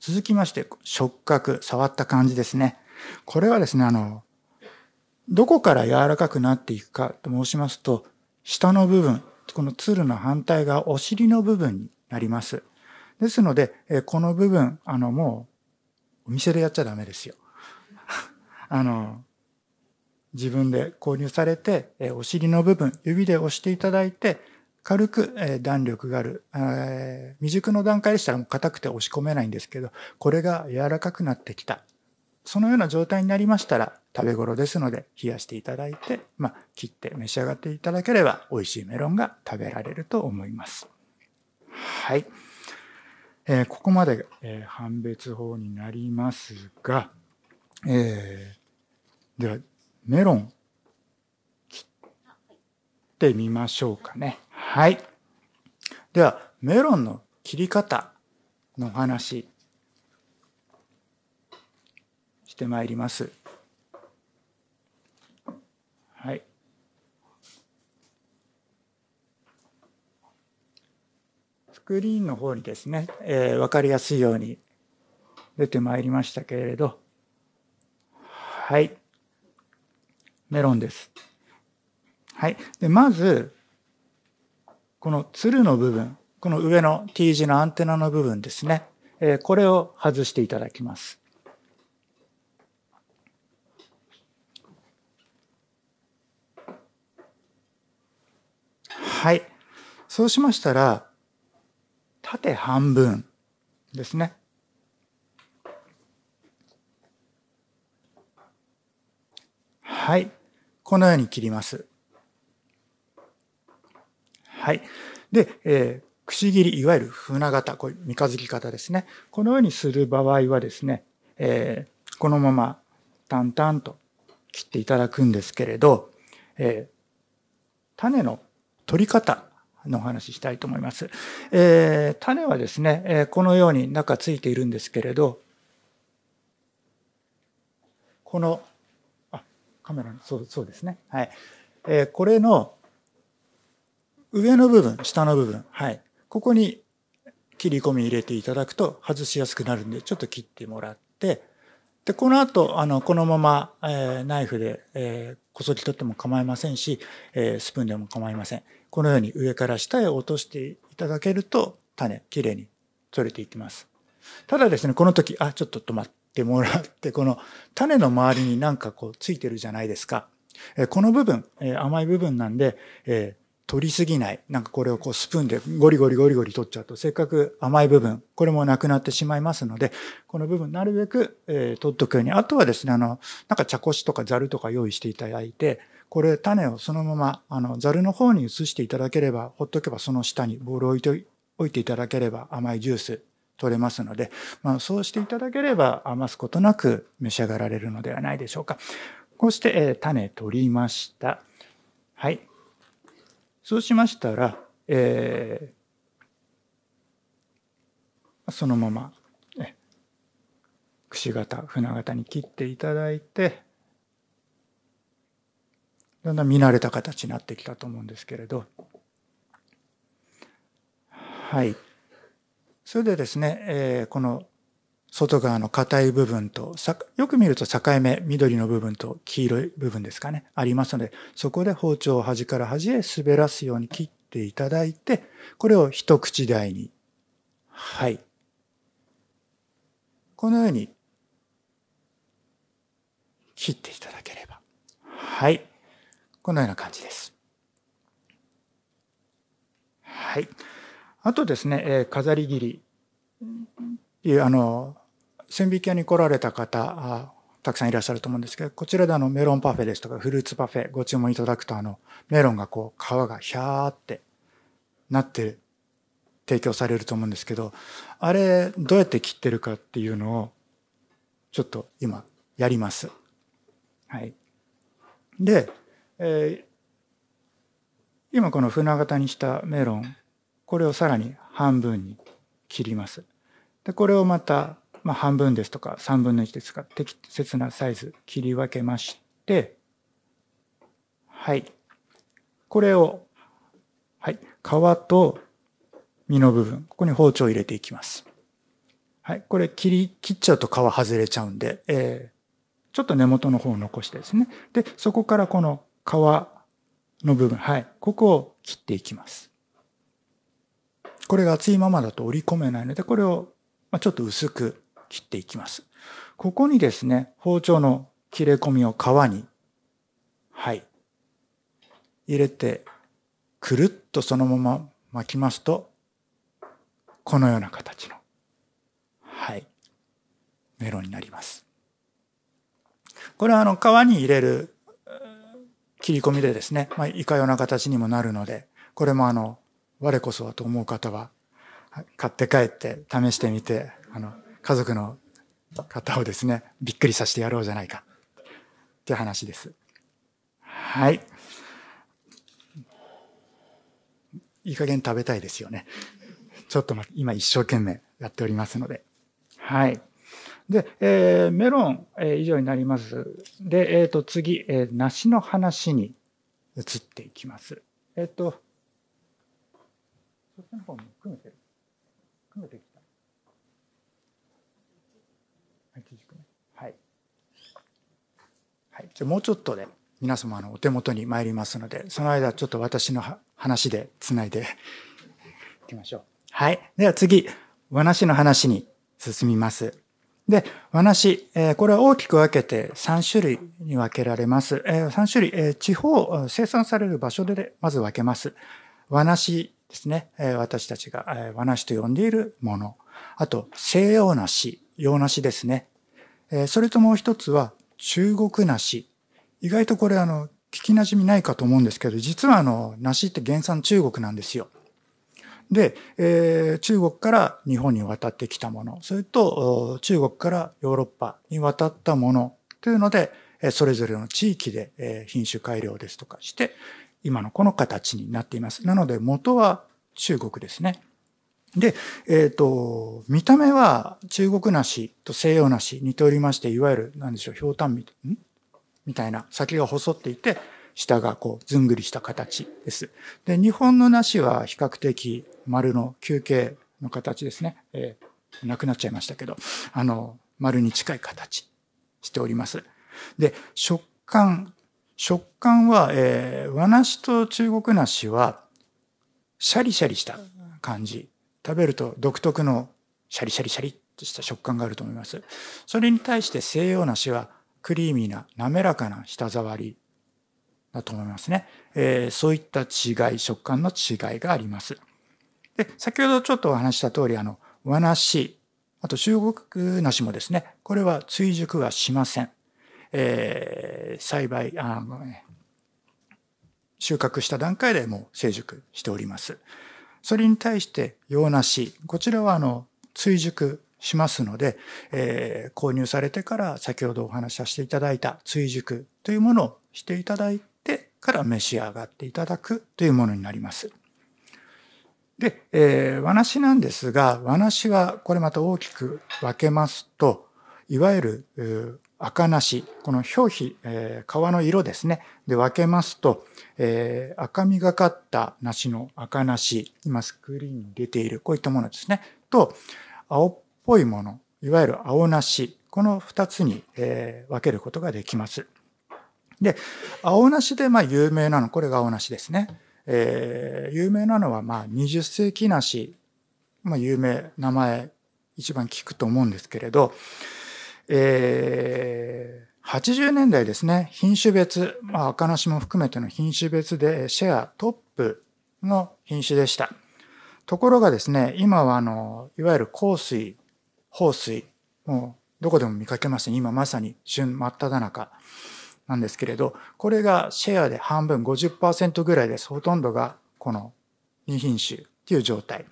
続きまして、触覚、触った感じですね。これはですね、あの、どこから柔らかくなっていくかと申しますと、下の部分、このツルの反対がお尻の部分になります。ですので、この部分、あの、もう、お店でやっちゃダメですよ。[laughs] あの、自分で購入されて、お尻の部分、指で押していただいて、軽く弾力がある。未熟の段階でしたらもう硬くて押し込めないんですけど、これが柔らかくなってきた。そのような状態になりましたら、食べ頃ですので、冷やしていただいて、まあ、切って召し上がっていただければ、美味しいメロンが食べられると思います。はい。えー、ここまで、えー、判別法になりますが、えー、では、メロン、切ってみましょうかね。はい。では、メロンの切り方の話てまいります。はい。スクリーンの方にですね、えー、分かりやすいように出てまいりましたけれど、はい。メロンです。はい。で、まず、このつるの部分、この上の T 字のアンテナの部分ですね。これを外していただきます。はい。そうしましたら、縦半分ですね。はい。このように切ります。はい。で、えー、くし切り、いわゆる船型、こういう三日月型ですね。このようにする場合はですね、えー、このまま淡々と切っていただくんですけれど、えー、種の取り方のお話ししたいと思います。えー、種はですね、えこのように中ついているんですけれど、この、あ、カメラの、そうそうですね。はい。えー、これの上の部分、下の部分、はい。ここに切り込み入れていただくと外しやすくなるんで、ちょっと切ってもらって、で、この後、あの、このまま、えー、ナイフで、えー、こそぎ取っても構いませんし、えー、スプーンでも構いません。このように上から下へ落としていただけると種きれいに取れていきます。ただですね、この時、あ、ちょっと止まってもらって、この種の周りになんかこうついてるじゃないですか。えこの部分、え甘い部分なんで、え取りすぎない。なんかこれをこうスプーンでゴリゴリゴリゴリ取っちゃうと、せっかく甘い部分、これもなくなってしまいますので、この部分なるべく、え取っとくように。あとはですね、あの、なんか茶こしとかざるとか用意していただいて、これ種をそのままあのザルの方に移していただければ、ほっとけばその下にボールを置いておいていただければ甘いジュース取れますので、まあ、そうしていただければ余すことなく召し上がられるのではないでしょうか。こうして、えー、種取りました。はい。そうしましたら、えー、そのまま、くし形、船形に切っていただいて、だんだん見慣れた形になってきたと思うんですけれど。はい。それでですね、えー、この外側の硬い部分と、よく見ると境目、緑の部分と黄色い部分ですかね、ありますので、そこで包丁を端から端へ滑らすように切っていただいて、これを一口大に。はい。このように切っていただければ。はい。このような感じです。はい。あとですね、えー、飾り切りっていう、あの、線引き屋に来られた方、たくさんいらっしゃると思うんですけど、こちらであのメロンパフェですとかフルーツパフェご注文いただくとあのメロンがこう皮がヒャーってなって提供されると思うんですけど、あれどうやって切ってるかっていうのをちょっと今やります。はい。で、えー、今この船形にしたメロンこれをさらに半分に切ります。でこれをまた、まあ、半分ですとか3分の1ですか適切なサイズ切り分けましてはいこれを、はい、皮と身の部分ここに包丁を入れていきます。はい、これ切り切っちゃうと皮外れちゃうんで、えー、ちょっと根元の方を残してですねでそこからこの皮の部分、はい。ここを切っていきます。これが厚いままだと折り込めないので、これをちょっと薄く切っていきます。ここにですね、包丁の切れ込みを皮に、はい。入れて、くるっとそのまま巻きますと、このような形の、はい、メロンになります。これはあの、皮に入れる切り込みでですね、まあ、いかような形にもなるので、これもあの、我こそはと思う方は、買って帰って試してみて、あの、家族の方をですね、びっくりさせてやろうじゃないか、って話です。はい。いい加減食べたいですよね。ちょっと今一生懸命やっておりますので。はい。で、えー、メロン、えー、以上になります。で、えっ、ー、と、次、えー、梨の話に移っていきます。えっ、ー、と、そっちの方も組めてる組めてきた。はい、はい。はい、じゃもうちょっとで、皆様のお手元に参りますので、その間ちょっと私の話でつないでいきましょう。はい。では次、和梨の話に進みます。で、話、えこれは大きく分けて3種類に分けられます。え3種類、え地方、生産される場所でまず分けます。話ですね。え私たちが、え話と呼んでいるもの。あと、西洋梨、洋梨ですね。えそれともう一つは、中国梨。意外とこれ、あの、聞き馴染みないかと思うんですけど、実はあの、梨って原産中国なんですよ。で、えー、中国から日本に渡ってきたもの、それと中国からヨーロッパに渡ったものというので、それぞれの地域で品種改良ですとかして、今のこの形になっています。なので元は中国ですね。で、えっ、ー、と、見た目は中国なしと西洋な似ておりまして、いわゆる何でしょう、氷炭んみたいな先が細っていて、下がこうずんぐりした形です。で、日本の梨は比較的丸の球形の形ですね。えー、なくなっちゃいましたけど、あの、丸に近い形しております。で、食感、食感は、えー、和梨と中国梨はシャリシャリした感じ。食べると独特のシャリシャリシャリとした食感があると思います。それに対して西洋梨はクリーミーな滑らかな舌触りだと思いますね。えー、そういった違い、食感の違いがあります。で、先ほどちょっとお話した通り、あの、和梨、あと中国梨もですね、これは追熟はしません。えー、栽培、あ収穫した段階でもう成熟しております。それに対して洋梨、こちらはあの、追熟しますので、えー、購入されてから先ほどお話しさせていただいた追熟というものをしていただいから召し上がっていただくというものになります。で、えー、和梨なんですが、和梨はこれまた大きく分けますと、いわゆる赤梨、この表皮、えー、皮の色ですね。で分けますと、えー、赤みがかった梨の赤梨、今スクリーンに出ているこういったものですね。と、青っぽいもの、いわゆる青梨、この2つに、えー、分けることができます。で、青梨でまあ有名なの、これが青梨ですね。えー、有名なのはまあ20世紀梨、まあ有名、名前一番聞くと思うんですけれど、えー、80年代ですね、品種別、まあ赤梨も含めての品種別でシェアトップの品種でした。ところがですね、今はあの、いわゆる香水、放水、もうどこでも見かけません。今まさに旬真っ只中。なんですけれど、これがシェアで半分、50%ぐらいです。ほとんどがこの2品種っていう状態。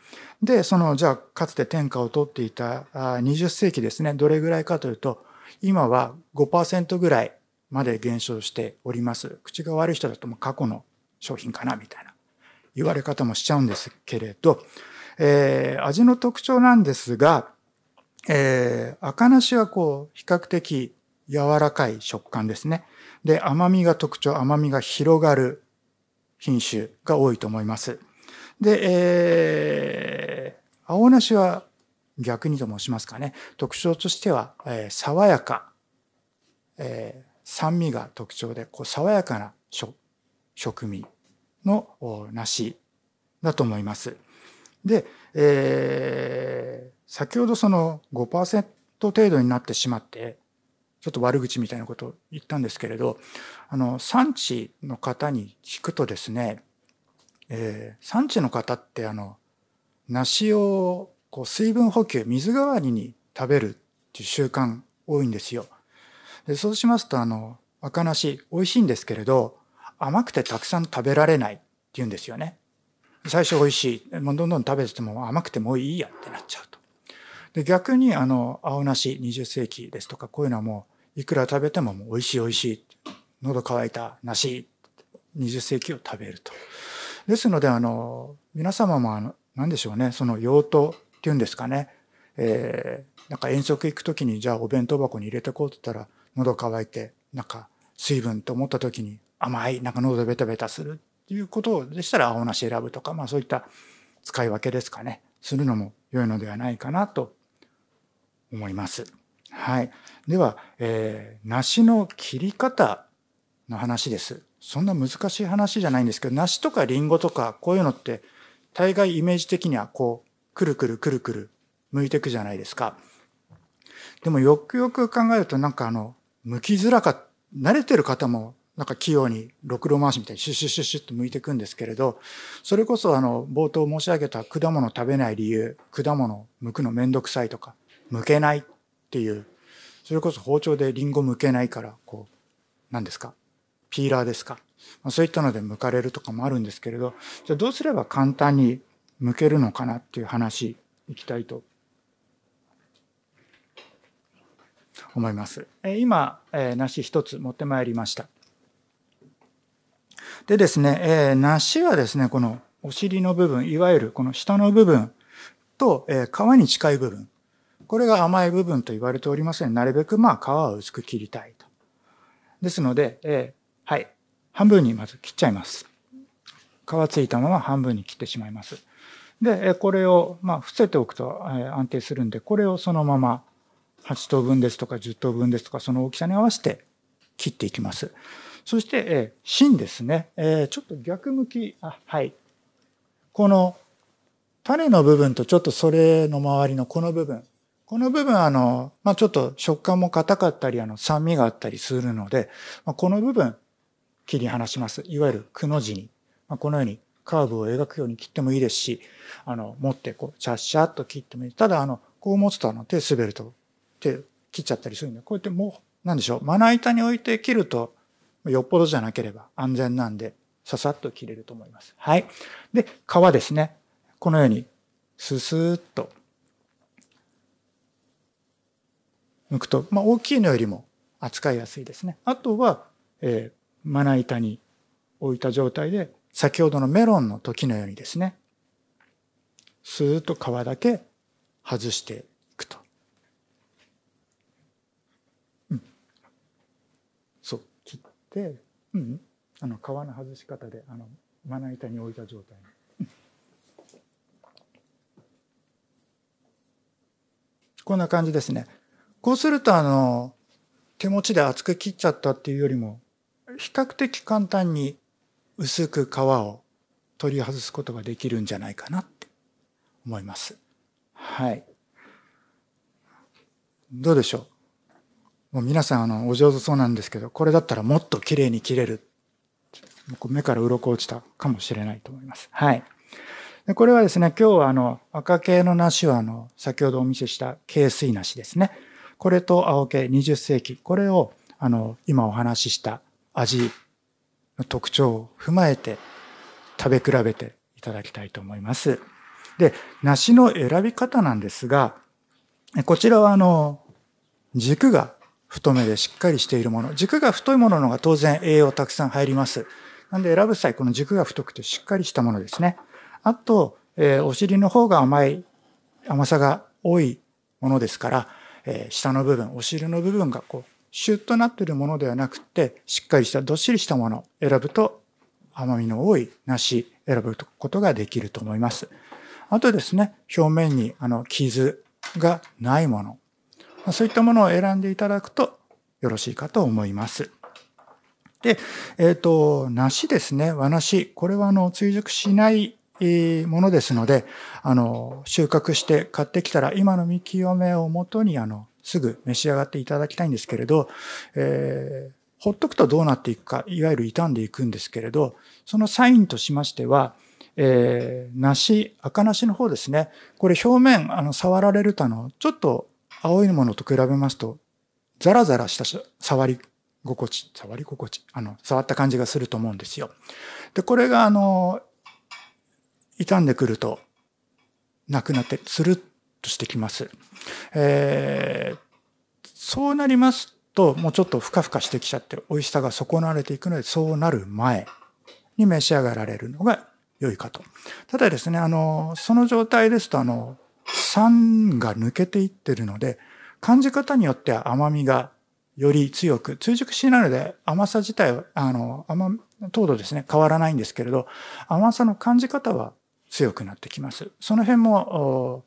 で、その、じゃあ、かつて天下を取っていた20世紀ですね、どれぐらいかというと、今は5%ぐらいまで減少しております。口が悪い人だともう過去の商品かな、みたいな言われ方もしちゃうんですけれど、えー、味の特徴なんですが、えー、赤梨はこう、比較的柔らかい食感ですね。で、甘みが特徴、甘みが広がる品種が多いと思います。で、えー、青梨は逆にと申しますかね、特徴としては、えー、爽やか、えー、酸味が特徴で、こう爽やかな食味の梨だと思います。で、えー、先ほどその5%程度になってしまって、ちょっと悪口みたいなことを言ったんですけれど、あの、産地の方に聞くとですね、えー、産地の方ってあの、梨をこう水分補給、水代わりに食べるっていう習慣多いんですよ。でそうしますとあの、赤梨美味しいんですけれど、甘くてたくさん食べられないって言うんですよね。最初美味しい。もうどんどん食べてても甘くてもいいやってなっちゃうと。で、逆にあの、青梨20世紀ですとか、こういうのはもういくら食べてももう美味しい美味しい喉乾いた梨20世紀を食べると。ですのであの皆様もあの何でしょうねその用途っていうんですかね、えー、なんか遠足行くときにじゃあお弁当箱に入れてこうって言ったら喉乾いてなんか水分と思ったときに甘いなんか喉ベタベタするっていうことでしたら青梨選ぶとか、まあ、そういった使い分けですかねするのも良いのではないかなと思います。はい、では、えー、梨の切り方の話です。そんな難しい話じゃないんですけど、梨とかリンゴとかこういうのって大概イメージ的にはこう、くるくるくるくる剥いていくじゃないですか。でもよくよく考えるとなんかあの、剥きづらか、慣れてる方もなんか器用にろくろ回しみたいにシュシュシュシュって剥いていくんですけれど、それこそあの、冒頭申し上げた果物食べない理由、果物剥くのめんどくさいとか、剥けないっていうそれこそ包丁でリンゴ剥けないから、こう、何ですかピーラーですか、まあ、そういったので剥かれるとかもあるんですけれど、じゃあどうすれば簡単に剥けるのかなっていう話、いきたいと思います。え今、えー、梨一つ持ってまいりました。でですね、えー、梨はですね、このお尻の部分、いわゆるこの下の部分と、えー、皮に近い部分。これが甘い部分と言われておりますので、なるべくまあ皮は薄く切りたいと。ですので、えー、はい。半分にまず切っちゃいます。皮ついたまま半分に切ってしまいます。で、これを、まあ、伏せておくと安定するんで、これをそのまま8等分ですとか10等分ですとか、その大きさに合わせて切っていきます。そして、芯ですね。ちょっと逆向き、あはい。この種の部分とちょっとそれの周りのこの部分。この部分、あの、まあ、ちょっと食感も硬かったり、あの、酸味があったりするので、まあ、この部分、切り離します。いわゆるくの字に、まあ、このようにカーブを描くように切ってもいいですし、あの、持ってこう、ちャッシャッと切ってもいい。ただ、あの、こう持つとあの、手滑ると、手切っちゃったりするんで、こうやってもう、なんでしょう、まな板に置いて切ると、よっぽどじゃなければ安全なんで、ささっと切れると思います。はい。で、皮ですね。このように、ススーっと剥くと、まあ、大きいのよりも扱いやすいですね。あとは、えー、まな板に置いた状態で、先ほどのメロンの時のようにですね、スーッと皮だけ外していくと。うん。そう、切って、うん。あの、皮の外し方で、あの、まな板に置いた状態に。こんな感じですね。こうするとあの、手持ちで厚く切っちゃったっていうよりも、比較的簡単に薄く皮を取り外すことができるんじゃないかなって思います。はい。どうでしょうもう皆さんあの、お上手そうなんですけど、これだったらもっと綺麗に切れる。目から鱗落ちたかもしれないと思います。はい。でこれはですね、今日はあの、赤系の梨はあの、先ほどお見せした軽水梨ですね。これと青系20世紀、これをあの今お話しした味の特徴を踏まえて食べ比べていただきたいと思います。で、梨の選び方なんですが、こちらはあの、軸が太めでしっかりしているもの。軸が太いものの方が当然栄養たくさん入ります。なんで選ぶ際、この軸が太くてしっかりしたものですね。あと、えー、お尻の方が甘い、甘さが多いものですから、えー、下の部分、お尻の部分がこう、シュッとなってるものではなくて、しっかりした、どっしりしたものを選ぶと、甘みの多い梨選ぶことができると思います。あとですね、表面にあの傷がないもの。そういったものを選んでいただくとよろしいかと思います。で、えっ、ー、と、梨ですね、和梨。これはあの、追熟しないものですので、あの、収穫して買ってきたら、今の見清めをもとに、あの、すぐ召し上がっていただきたいんですけれど、えー、ほっとくとどうなっていくか、いわゆる傷んでいくんですけれど、そのサインとしましては、えー、梨、赤梨の方ですね。これ表面、あの、触られるとあの、ちょっと青いものと比べますと、ザラザラした触り心地、触り心地、あの、触った感じがすると思うんですよ。で、これがあの、傷んでくると、なくなって、つるっとしてきます。えー、そうなりますと、もうちょっとふかふかしてきちゃって、美味しさが損なわれていくので、そうなる前に召し上がられるのが良いかと。ただですね、あの、その状態ですと、あの、酸が抜けていってるので、感じ方によっては甘みがより強く、追熟しなので甘さ自体は、あの、甘、糖度ですね、変わらないんですけれど、甘さの感じ方は強くなってきます。その辺も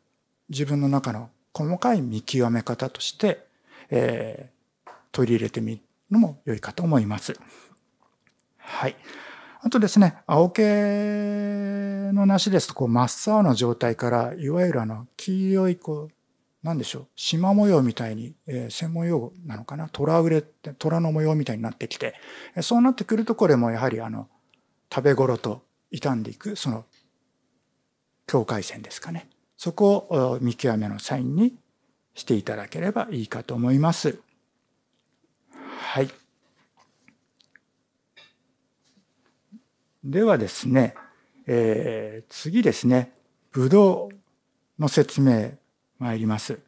自分の中の細かい見極め方として、えー、取り入れてみるのも良いかと思います。はい。あとですね、青系の梨ですと、こう、真っ青な状態から、いわゆるあの、黄色い、こう、なんでしょう、縞模様みたいに、えー、専門用語なのかな、虎売れって、虎の模様みたいになってきて、そうなってくると、これもやはりあの、食べ頃と傷んでいく、その境界線ですかね。そこを見極めのサインにしていただければいいかと思います。はい。ではですね、えー、次ですね、ブドウの説明参ります。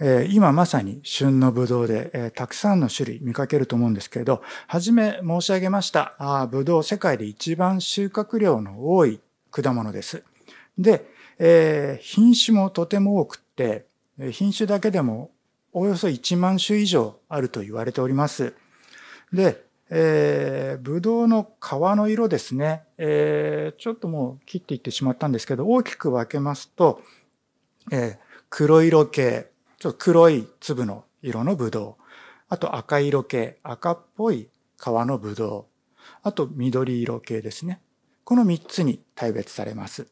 えー、今まさに旬のブドウで、えー、たくさんの種類見かけると思うんですけれど、はじめ申し上げました、あブドウ世界で一番収穫量の多い果物です。で、えー、品種もとても多くって、品種だけでもおよそ1万種以上あると言われております。で、えー、ブドウの皮の色ですね、えー、ちょっともう切っていってしまったんですけど、大きく分けますと、えー、黒色系、ちょっと黒い粒の色のブドウ。あと赤色系、赤っぽい皮のブドウ。あと緑色系ですね。この3つに大別されます。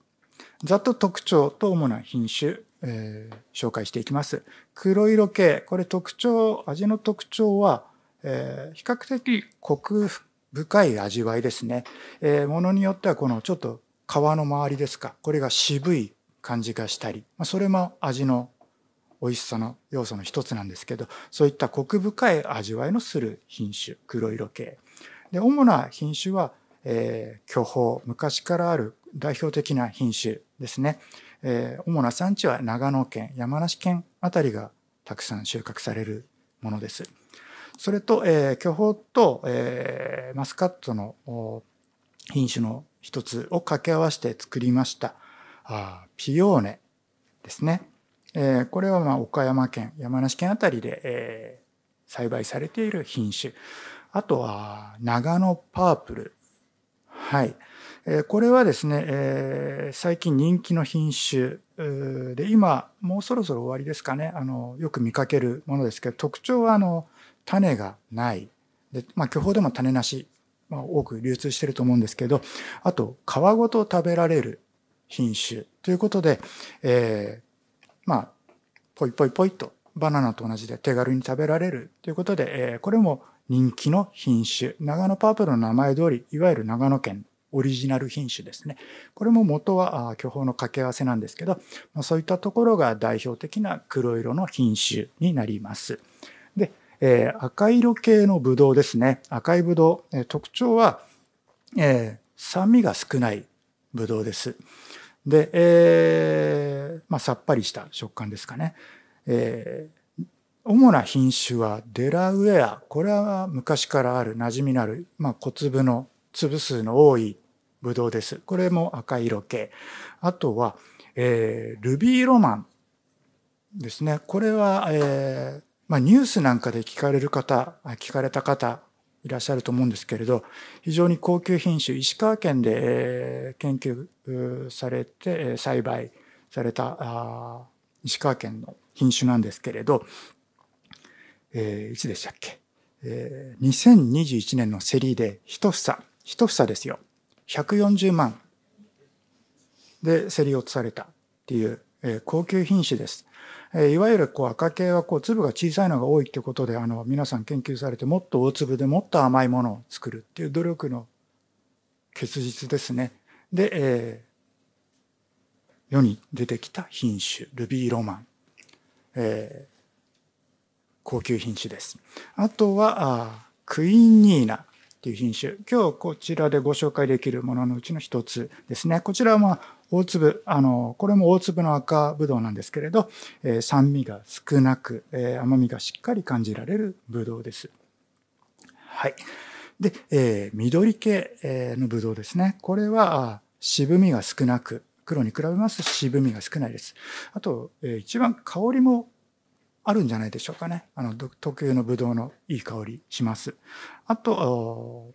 ざっと特徴と主な品種、えー、紹介していきます。黒色系、これ特徴、味の特徴は、えー、比較的コク深い味わいですね。えー、ものによってはこのちょっと皮の周りですか、これが渋い感じがしたり、まあ、それも味の美味しさの要素の一つなんですけど、そういったコク深い味わいのする品種、黒色系。で、主な品種は、えー、巨峰、昔からある代表的な品種ですね、えー、主な産地は長野県山梨県あたりがたくさん収穫されるものです。それと、えー、巨峰と、えー、マスカットの品種の一つを掛け合わせて作りましたあピオーネですね。えー、これはまあ岡山県山梨県あたりで、えー、栽培されている品種あとは長野パープルはいこれはですね、え最近人気の品種で、今、もうそろそろ終わりですかね、あの、よく見かけるものですけど、特徴は、あの、種がない。で、まあ、巨峰でも種なし、まあ、多く流通してると思うんですけど、あと、皮ごと食べられる品種ということで、えー、まあ、ポイポイポイと、バナナと同じで手軽に食べられるということで、えー、これも人気の品種。長野パープルの名前通り、いわゆる長野県オリジナル品種ですね。これも元は巨峰の掛け合わせなんですけど、まあ、そういったところが代表的な黒色の品種になります。で、えー、赤色系のブドウですね。赤いブドウ、え特徴は、えー、酸味が少ないブドウです。で、えー、まあ、さっぱりした食感ですかね。えー、主な品種はデラウェア。これは昔からある馴染みのある、まあ、小粒の粒数の多いブドウです。これも赤色系。あとは、えー、ルビーロマンですね。これは、えー、まあ、ニュースなんかで聞かれる方、聞かれた方、いらっしゃると思うんですけれど、非常に高級品種、石川県で、えー、研究されて、栽培された石川県の品種なんですけれど、えー、いつでしたっけ、えー、2021年のセリで一房、一房ですよ。140万で競り落とされたっていう、え高級品種です。えいわゆるこう赤系はこう粒が小さいのが多いってことであの皆さん研究されてもっと大粒でもっと甘いものを作るっていう努力の結実ですね。で、えー、世に出てきた品種ルビーロマン、えー、高級品種です。あとはあクイーンニーナっていう品種。今日こちらでご紹介できるもののうちの一つですね。こちらはまあ大粒、あの、これも大粒の赤ぶどうなんですけれど、えー、酸味が少なく、えー、甘みがしっかり感じられるぶどうです。はい。で、えー、緑系のぶどうですね。これは渋みが少なく、黒に比べます渋みが少ないです。あと、えー、一番香りもあるんじゃないでしょうかね。あの、特有のブドウのいい香りします。あと、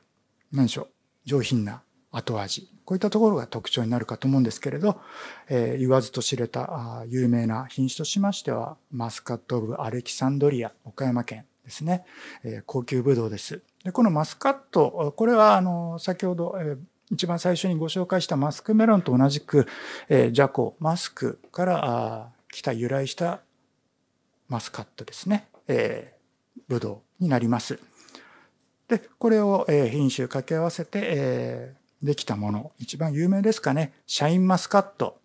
何でしょう。上品な後味。こういったところが特徴になるかと思うんですけれど、えー、言わずと知れた有名な品種としましては、マスカット・オブ・アレキサンドリア、岡山県ですね。えー、高級ブドウです。で、このマスカット、これは、あの、先ほど、えー、一番最初にご紹介したマスクメロンと同じく、えー、ジャコ、マスクから来た由来したマスカットですね、えー、ブドウになります。でこれを、えー、品種掛け合わせて、えー、できたもの一番有名ですかねシャインマスカット。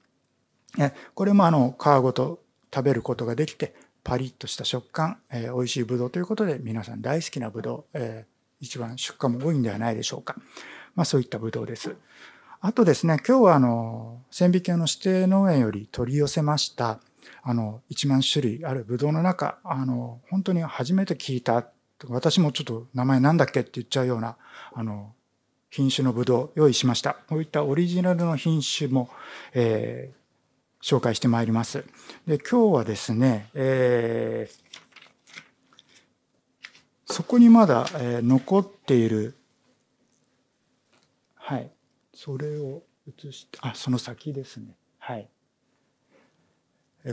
えこれもあの皮ごと食べることができてパリッとした食感、えー、美味しいブドウということで皆さん大好きなブドウ、えー、一番出荷も多いんではないでしょうか。まあそういったブドウです。あとですね、今日はあの、千引屋の指定農園より取り寄せました、あの、1万種類あるブドウの中、あの、本当に初めて聞いた、私もちょっと名前なんだっけって言っちゃうような、あの、品種のブドウ用意しました。こういったオリジナルの品種も、えー、紹介してまいります。で、今日はですね、えー、そこにまだ、えー、残っている、はい、それを写して、あ、その先ですね。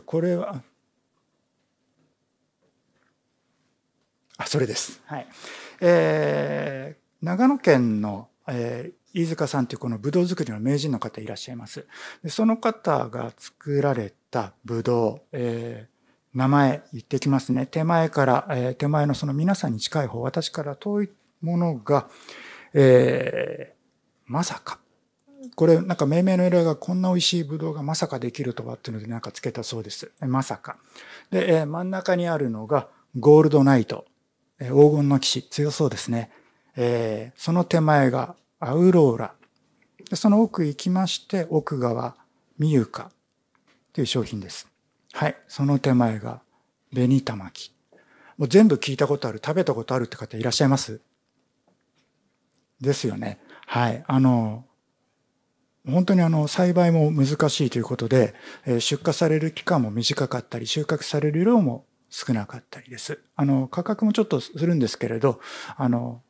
これはあそれです、はいえー、長野県の、えー、飯塚さんというこのぶどう作りの名人の方いらっしゃいますでその方が作られたぶどう、え名前言ってきますね手前から、えー、手前のその皆さんに近い方私から遠いものが、えー、まさかこれなんか命名の色がこんな美味しいブドウがまさかできるとはっていうのでなんかつけたそうです。まさか。で、え真ん中にあるのがゴールドナイト。え黄金の騎士。強そうですね。えー、その手前がアウローラ。でその奥行きまして奥側ミユカという商品です。はい。その手前が紅玉木。もう全部聞いたことある、食べたことあるって方いらっしゃいますですよね。はい。あの、本当にあの栽培も難しいということで、出荷される期間も短かったり、収穫される量も少なかったりです。あの、価格もちょっとするんですけれど、あの、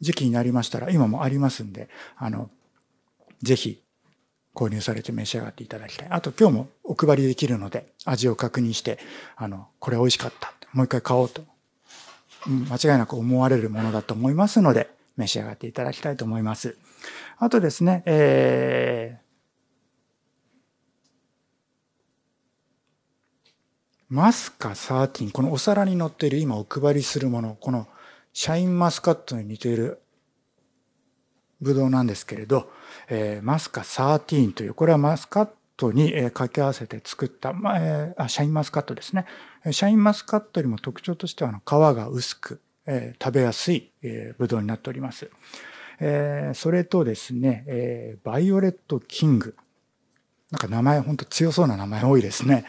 時期になりましたら、今もありますんで、あの、ぜひ購入されて召し上がっていただきたい。あと今日もお配りできるので、味を確認して、あの、これ美味しかった。もう一回買おうと、間違いなく思われるものだと思いますので、召し上がっていただきたいと思います。あとですね、えー、マスカ13、このお皿に乗っている今お配りするもの、このシャインマスカットに似ているブドウなんですけれど、えー、マスカ13という、これはマスカットに、えー、掛け合わせて作った、まあ、えー、あ、シャインマスカットですね。シャインマスカットよりも特徴としては、あの皮が薄く、えー、食べやすい、えー、ブドウになっております。えー、それとですね、えー、バイオレット・キング。なんか名前、本当強そうな名前多いですね。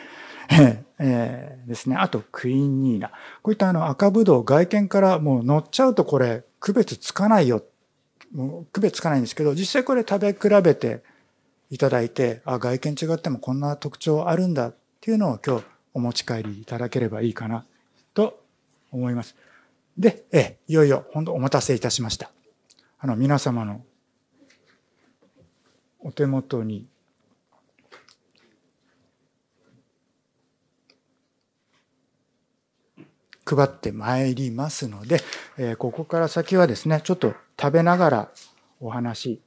[laughs] えー、ですね。あと、クイーン・ニーナ。こういったあの赤ぶどう、外見からもう乗っちゃうとこれ、区別つかないよ。もう区別つかないんですけど、実際これ食べ比べていただいて、あ、外見違ってもこんな特徴あるんだっていうのを今日お持ち帰りいただければいいかなと思います。で、え、いよいよ、本当お待たせいたしました。あの皆様のお手元に配ってまいりますので、えー、ここから先はですね、ちょっと食べながらお話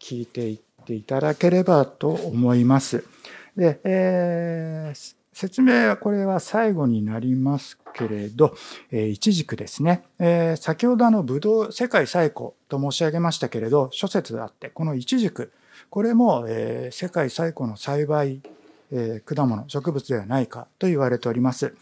聞いていっていただければと思います。で、えー、説明はこれは最後になりますけれど、えー、一軸ですね、えー、先ほどあの武道世界最古と申し上げましたけれど諸説あってこの一軸これも、えー、世界最古の栽培、えー、果物植物ではないかと言われております。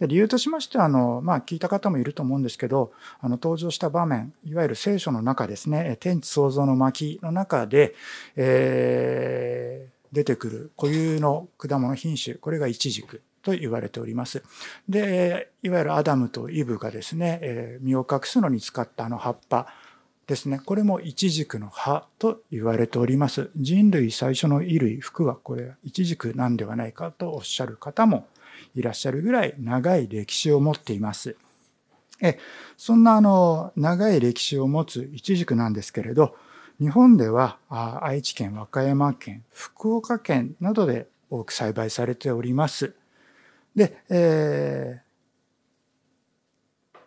で理由としましてはあの、まあ、聞いた方もいると思うんですけどあの登場した場面いわゆる聖書の中ですね天地創造の巻の中で、えー出てくる固有の果物品種、これがイチジクと言われております。で、いわゆるアダムとイブがですね、え身を隠すのに使ったあの葉っぱですね、これもイチジクの葉と言われております。人類最初の衣類、服はこれ、イチジクなんではないかとおっしゃる方もいらっしゃるぐらい長い歴史を持っています。えそんなあの長い歴史を持つイチジクなんですけれど、日本では愛知県、和歌山県、福岡県などで多く栽培されております。で、えー、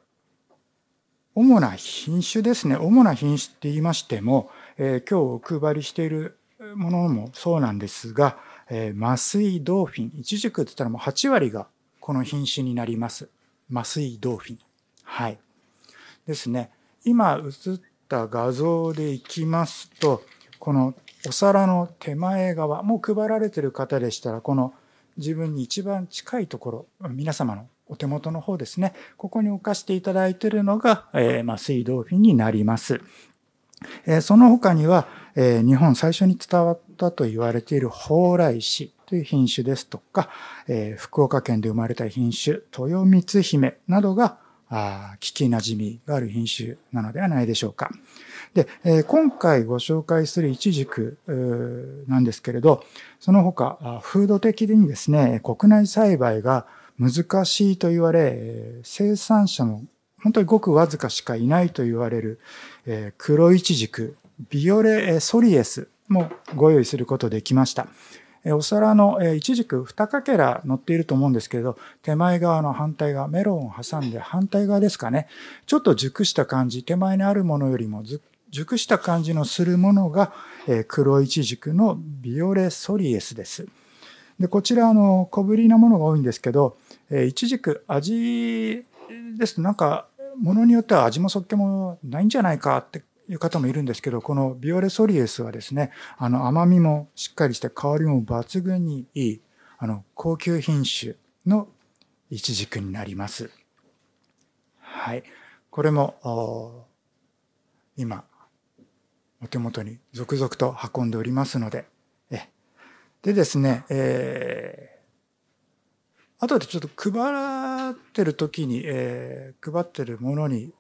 主な品種ですね。主な品種って言いましても、えー、今日お配りしているものもそうなんですが、えー、麻酔ドーフィン、イチジクって言ったらもう8割がこの品種になります。麻酔ドーフィン。はい。ですね。今映っった画像でいきますと、このお皿の手前側、もう配られてる方でしたら、この自分に一番近いところ、皆様のお手元の方ですね、ここに置かしていただいているのが、えー、まあ、水道品になります。えー、その他には、えー、日本最初に伝わったと言われている蓬莱市という品種ですとか、え福岡県で生まれた品種、豊光姫などがあ聞きなじみがある品種なのではないでしょうか。で、えー、今回ご紹介するイチジクなんですけれど、その他、風土的にですね、国内栽培が難しいと言われ、生産者も本当にごくわずかしかいないと言われる、えー、黒イチジク、ビオレ・ソリエスもご用意することできました。お皿の一軸二2かけら乗っていると思うんですけれど、手前側の反対側、メロンを挟んで反対側ですかね。ちょっと熟した感じ、手前にあるものよりも熟した感じのするものが、え黒い軸のビオレソリエスです。で、こちら、あの、小ぶりなものが多いんですけど、えー、い味ですとなんか、ものによっては味もそっけもないんじゃないかっていう方もいるんですけど、このビオレソリエスはですね、あの甘みもしっかりして香りも抜群にいい、あの高級品種のイチジクになります。はい。これも、今、お手元に続々と運んでおりますので、でですね、えー、後でちょっと配ってる時に、えー、配ってるものに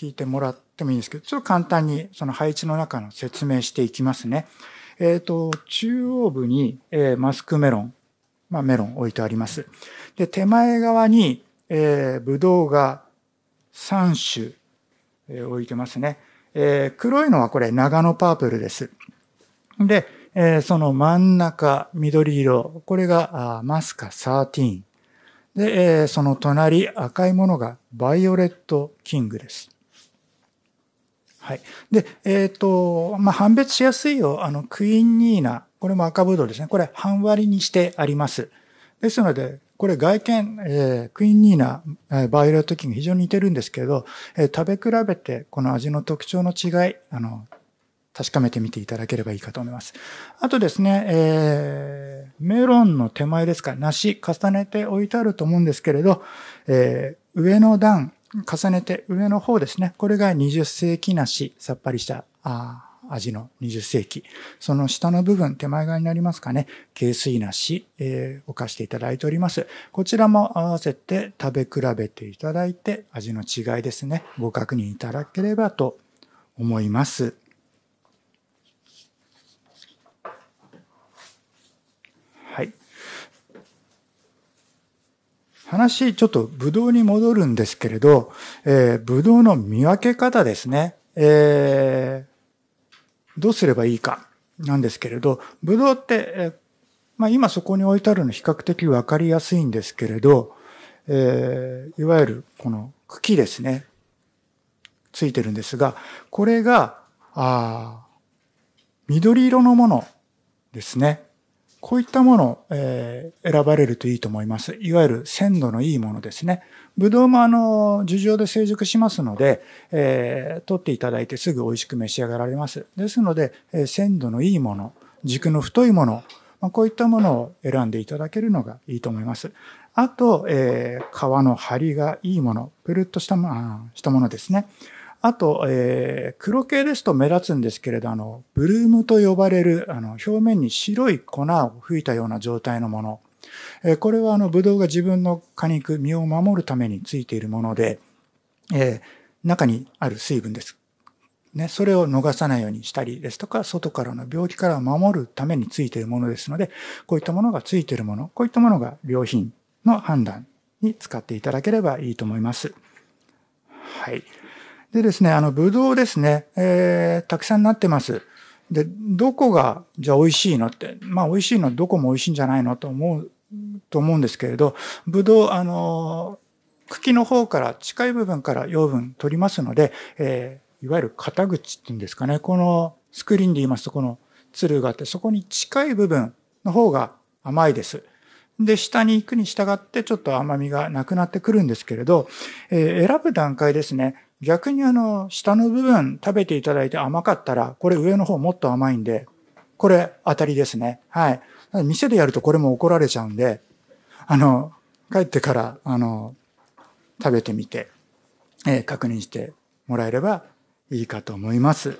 聞いてもらってもいいんですけど、ちょっと簡単にその配置の中の説明していきますね。えっ、ー、と、中央部に、えー、マスクメロン、まあ、メロン置いてあります。で、手前側に、えー、ブドウが3種、えー、置いてますね。えー、黒いのはこれ長野パープルです。で、えー、その真ん中、緑色、これがあマスカ13。で、えー、その隣、赤いものがバイオレットキングです。はい。で、えっ、ー、と、まあ、判別しやすいよう、あの、クイーンニーナ、これも赤ブドウですね。これ半割にしてあります。ですので、これ外見、えー、クイーンニーナ、えー、バイオレットキング非常に似てるんですけど、えー、食べ比べてこの味の特徴の違い、あの、確かめてみていただければいいかと思います。あとですね、えー、メロンの手前ですか、梨重ねて置いてあると思うんですけれど、えー、上の段、重ねて上の方ですね。これが20世紀梨、さっぱりした味の20世紀。その下の部分、手前側になりますかね。軽水梨、えー、置かしていただいております。こちらも合わせて食べ比べていただいて、味の違いですね。ご確認いただければと思います。話、ちょっとブドウに戻るんですけれど、えー、ブドウの見分け方ですね。えー、どうすればいいかなんですけれど、ブドウって、えー、まあ、今そこに置いてあるの比較的わかりやすいんですけれど、えー、いわゆるこの茎ですね。ついてるんですが、これが、あ緑色のものですね。こういったもの、えー、選ばれるといいと思います。いわゆる鮮度のいいものですね。ぶどうもあの、樹上で成熟しますので、えー、取っていただいてすぐ美味しく召し上がられます。ですので、えー、鮮度のいいもの、軸の太いもの、まあ、こういったものを選んでいただけるのがいいと思います。あと、えー、皮の張りがいいもの、ぷるっとした,、したものですね。あと、えー、黒系ですと目立つんですけれど、あの、ブルームと呼ばれる、あの、表面に白い粉を吹いたような状態のもの。えー、これは、あの、ブドウが自分の果肉、実を守るためについているもので、えー、中にある水分です。ね、それを逃さないようにしたりですとか、外からの病気から守るためについているものですので、こういったものがついているもの、こういったものが良品の判断に使っていただければいいと思います。はい。でですね、あの、ぶどうですね、えー、たくさんなってます。で、どこが、じゃあ美味しいのって、まあ美味しいのどこも美味しいんじゃないのと思う、と思うんですけれど、ぶどう、あの、茎の方から近い部分から養分取りますので、えー、いわゆる肩口っていうんですかね、このスクリーンで言いますと、このつるがあって、そこに近い部分の方が甘いです。で、下に行くに従ってちょっと甘みがなくなってくるんですけれど、えー、選ぶ段階ですね。逆にあの、下の部分食べていただいて甘かったら、これ上の方もっと甘いんで、これ当たりですね。はい。店でやるとこれも怒られちゃうんで、あの、帰ってから、あの、食べてみて、えー、確認してもらえればいいかと思います。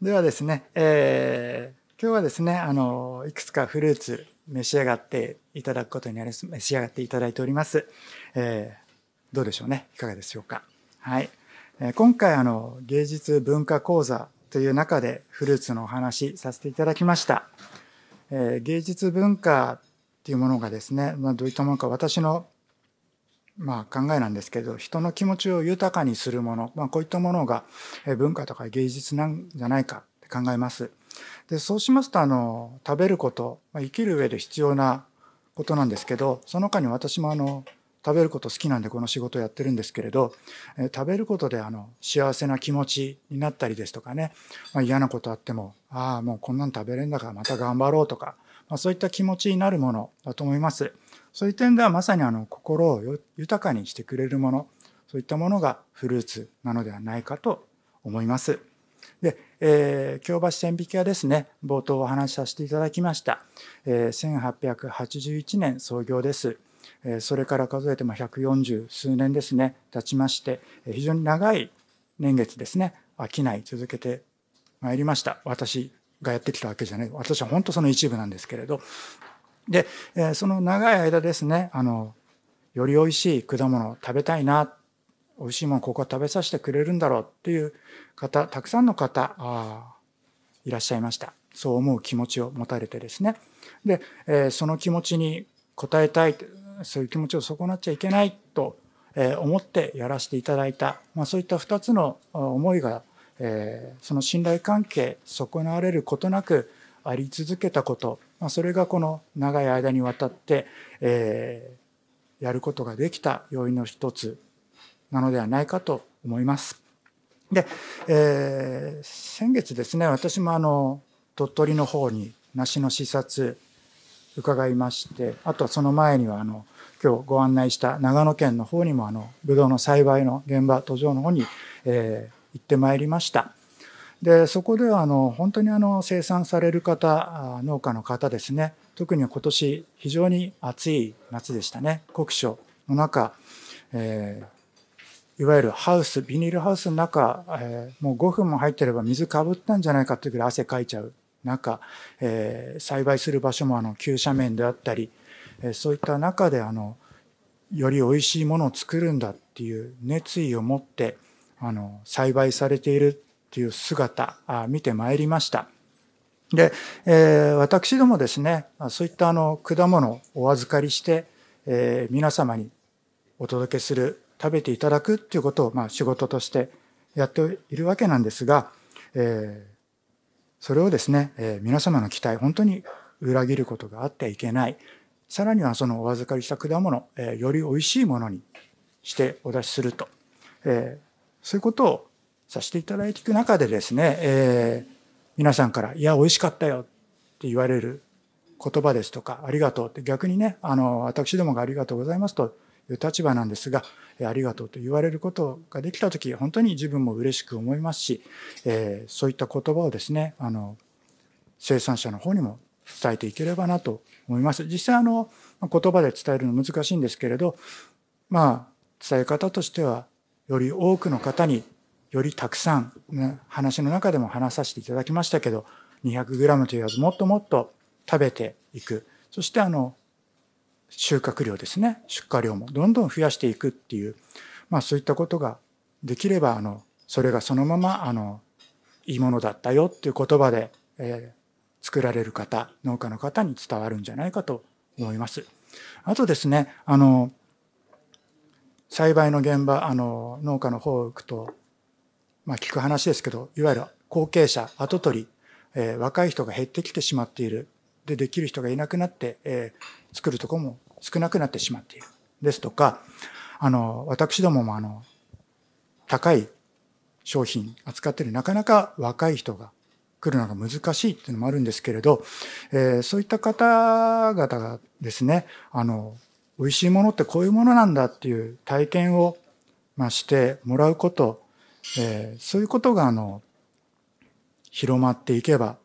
ではですね、えー、今日はですね、あの、いくつかフルーツ召し上がっていただくことになります。召し上がっていただいております。えー、どうでしょうね。いかがでしょうか。はい。今回あの芸術文化講座という中でフルーツのお話させていただきました。えー、芸術文化っていうものがですね、まあ、どういったものか私のまあ考えなんですけど、人の気持ちを豊かにするもの、まあこういったものが文化とか芸術なんじゃないかって考えます。で、そうしますとあの、食べること、まあ、生きる上で必要なことなんですけど、その他に私もあの、食べること好きなんでこの仕事やってるんですけれど、え食べることであの幸せな気持ちになったりですとかね、まあ、嫌なことあってもああもうこんなの食べれんだからまた頑張ろうとか、まあ、そういった気持ちになるものだと思います。そういう点ではまさにあの心を豊かにしてくれるものそういったものがフルーツなのではないかと思います。で、えー、京橋線引きはですね、冒頭お話しさせていただきました。えー、1881年創業です。それから数えても140数年ですね経ちまして非常に長い年月ですね飽きない続けてまいりました私がやってきたわけじゃない私は本当その一部なんですけれどでその長い間ですねあのより美味しい果物を食べたいな美味しいものここは食べさせてくれるんだろうっていう方たくさんの方あいらっしゃいましたそう思う気持ちを持たれてですねで、えその気持ちに応えたいそういう気持ちを損なっちゃいけないと思ってやらせていただいた、まあ、そういった2つの思いが、えその信頼関係損なわれることなくあり続けたこと、まあ、それがこの長い間にわたって、えー、やることができた要因の一つなのではないかと思います。で、えー、先月ですね私もあの鳥取の方に梨の視察伺いましてあとはその前にはあの今日ご案内した長野県の方にもあのブドウの栽培の現場途上の方に、えー、行ってまいりました。でそこではあの本当にあの生産される方農家の方ですね特に今年非常に暑い夏でしたね酷暑の中、えー、いわゆるハウスビニールハウスの中、えー、もう5分も入ってれば水かぶったんじゃないかというぐらい汗かいちゃう中、えー、栽培する場所もあの急斜面であったり、えー、そういった中であのより美味しいものを作るんだっていう熱意を持ってあの栽培されているっていう姿あ見てまいりました。で、えー、私どもですねそういったあの果物をお預かりして、えー、皆様にお届けする食べていただくっていうことを、まあ、仕事としてやっているわけなんですが、えー、それをですね、えー、皆様の期待、本当に裏切ることがあってはいけない。さらにはそのお預かりした果物、えー、より美味しいものにしてお出しすると。えー、そういうことをさせていただいていく中でですね、え皆さんから、いや、美味しかったよって言われる言葉ですとか、ありがとうって逆にね、あの、私どもがありがとうございますという立場なんですが、ありがとうと言われることができた時本当に自分も嬉しく思いますし、えそういった言葉をですねあの生産者の方にも伝えていければなと思います。実際あの言葉で伝えるの難しいんですけれど、まあ伝え方としてはより多くの方によりたくさん、ね、話の中でも話させていただきましたけど、200g と言わずもっともっと食べていく。そしてあの収穫量ですね出荷量もどんどん増やしていくっていう、まあ、そういったことができればあのそれがそのままあのいいものだったよっていう言葉で、えー、作られる方農家の方に伝わるんじゃないかと思います。あとですねあの栽培の現場あの農家の方行くと、まあ、聞く話ですけどいわゆる後継者跡取り、えー、若い人が減ってきてしまっているでできる人がいなくなって、えー、作るとこも少なくなってしまっている。ですとか、あの、私どももあの、高い商品扱ってるなかなか若い人が来るのが難しいっていうのもあるんですけれど、えー、そういった方々がですね、あの、美味しいものってこういうものなんだっていう体験を、まあ、してもらうこと、えー、そういうことがあの、広まっていけば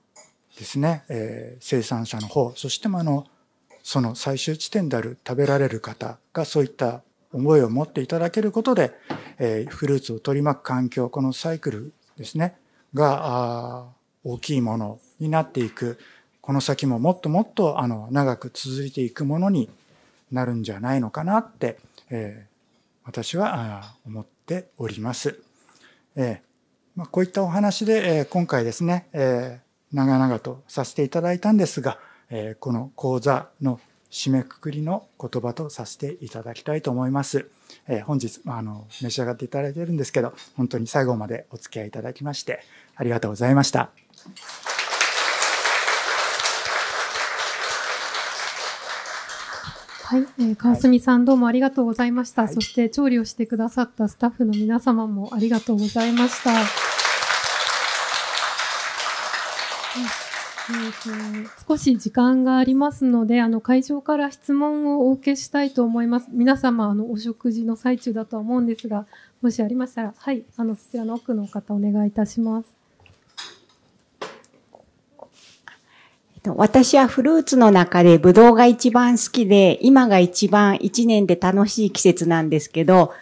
ですね、えー、生産者の方、そしてもあの、その最終地点である食べられる方がそういった思いを持っていただけることで、えー、フルーツを取り巻く環境、このサイクルですね、が大きいものになっていく、この先ももっともっとあの長く続いていくものになるんじゃないのかなって、えー、私は思っております。えーまあ、こういったお話で、えー、今回ですね、えー、長々とさせていただいたんですが、この講座の締めくくりの言葉とさせていただきたいと思います。え本日、あ、の召し上がっていただいているんですけど、本当に最後までお付き合いいただきまして、ありがとうございました。はい、えー、川澄さん、どうもありがとうございました、はい、そして調理をしてくださったスタッフの皆様もありがとうございました。少し時間がありますので、あの会場から質問をお受けしたいと思います。皆様、あのお食事の最中だとは思うんですが、もしありましたら、はい、あのそちらの奥の方お願いいたします。私はフルーツの中でブドウが一番好きで、今が一番一年で楽しい季節なんですけど、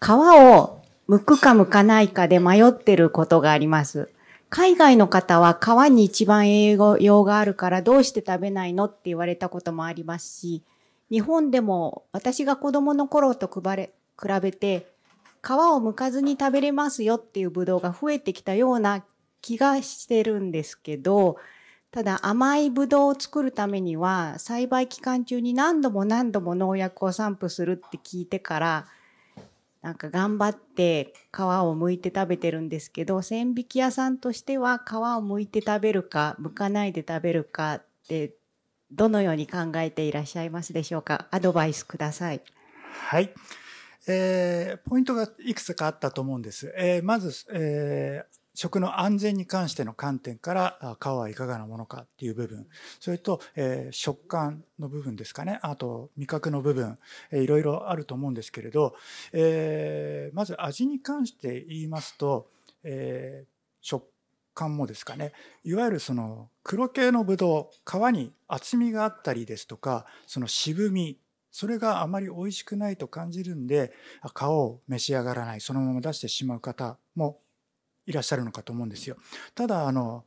皮を剥くか剥かないかで迷ってることがあります。海外の方は皮に一番栄養があるからどうして食べないのって言われたこともありますし、日本でも私が子供の頃と比べて、皮を剥かずに食べれますよっていうブドウが増えてきたような気がしてるんですけど、ただ甘いブドウを作るためには栽培期間中に何度も何度も農薬を散布するって聞いてからなんか頑張って皮を剥いて食べてるんですけど千き屋さんとしては皮を剥いて食べるか剥かないで食べるかってどのように考えていらっしゃいますでしょうかアドバイスください。はい、えー、ポイントがいくつかあったと思うんです。えー、まず、えー食の安全に関しての観点から皮はいかがなものかっていう部分それと、えー、食感の部分ですかねあと味覚の部分、えー、いろいろあると思うんですけれど、えー、まず味に関して言いますと、えー、食感もですかねいわゆるその黒系のぶどう皮に厚みがあったりですとかその渋みそれがあまり美味しくないと感じるんで皮を召し上がらないそのまま出してしまう方もいらっしゃるのかと思うんですよ。ただあの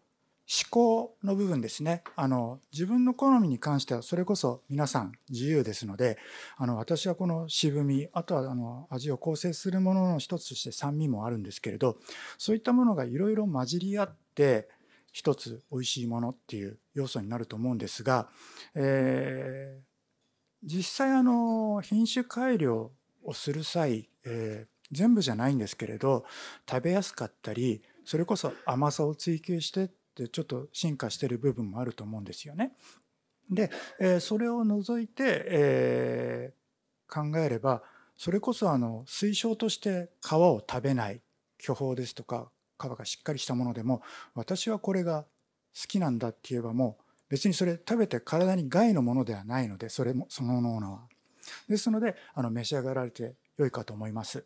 思考の部分ですねあの自分の好みに関してはそれこそ皆さん自由ですのであの私はこの渋みあとはあの味を構成するものの一つとして酸味もあるんですけれどそういったものがいろいろ混じり合って一つ美味しいものっていう要素になると思うんですが、えー、実際あの品種改良をする際、えー全部じゃないんですけれど食べやすかったりそれこそ甘さを追求してってちょっと進化してる部分もあると思うんですよね。で、えー、それを除いて、えー、考えればそれこそあの推奨として皮を食べない巨峰ですとか皮がしっかりしたものでも私はこれが好きなんだって言えばもう別にそれ食べて体に害のものではないのでそれもそのものは。ですのであの召し上がられて良いかと思います。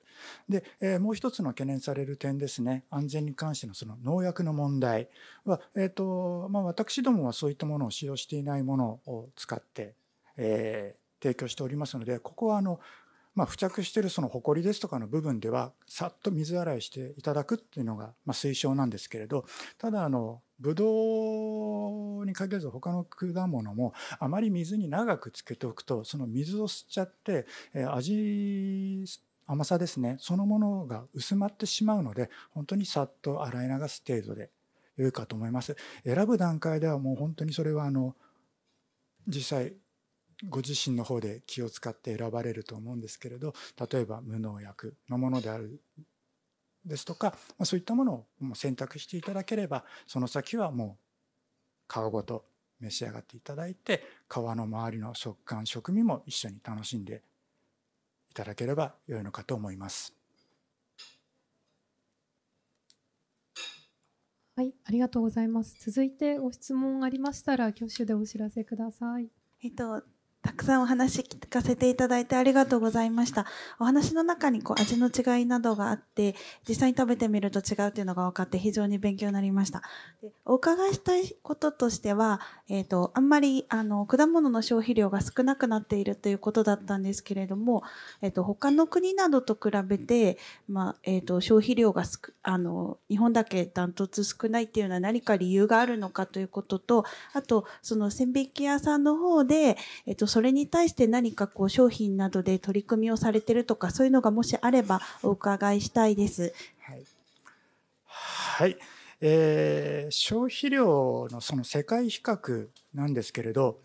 で、えー、もう一つの懸念される点ですね、安全に関してのその農薬の問題は、えーとまあ、私どもはそういったものを使用していないものを使って、えー、提供しておりますので、ここはあのまあ、付着しているそのりですとかの部分ではさっと水洗いしていただくっていうのが、まあ、推奨なんですけれどただあのブドウに限らず他の果物もあまり水に長くつけておくとその水を吸っちゃって味甘さですねそのものが薄まってしまうので本当にさっと洗い流す程度で良いかと思います選ぶ段階ではもう本当にそれはあの実際ご自身の方で気を使って選ばれると思うんですけれど例えば無農薬のものであるですとか、まあ、そういったものを選択していただければ、その先はもう皮ごと召し上がっていただいて、皮の周りの食感、食味も一緒に楽しんでいただければ良いのかと思います。はい、ありがとうございます。続いてご質問ありましたら、挙手でお知らせください。えっと、たくさんお話聞かせていただいてありがとうございました。お話の中にこう味の違いなどがあって、実際に食べてみると違うというのが分かって非常に勉強になりました。でお伺いしたいこととしては、えっ、ー、と、あんまりあの果物の消費量が少なくなっているということだったんですけれども、えっ、ー、と、他の国などと比べて、まあ、えっ、ー、と、消費量がすく、あの、日本だけダントツ少ないっていうのは何か理由があるのかということと、あと、その線引き屋さんの方で、えっ、と、それに対して何かこう商品などで取り組みをされてるとか、そういうのがもしあればお伺いしたいです。はい。はい、えー、消費量のその世界比較なんですけれど、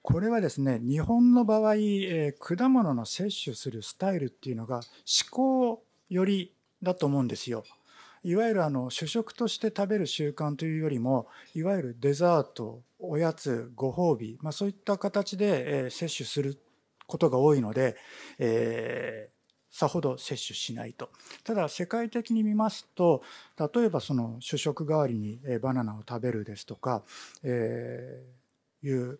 これはですね、日本の場合、えー、果物の摂取するスタイルっていうのが思考よりだと思うんですよ。いわゆるあの主食として食べる習慣というよりもいわゆるデザートおやつご褒美、まあ、そういった形で、えー、摂取することが多いので、えー、さほど摂取しないとただ世界的に見ますと例えばその主食代わりにバナナを食べるですとか、えー、いう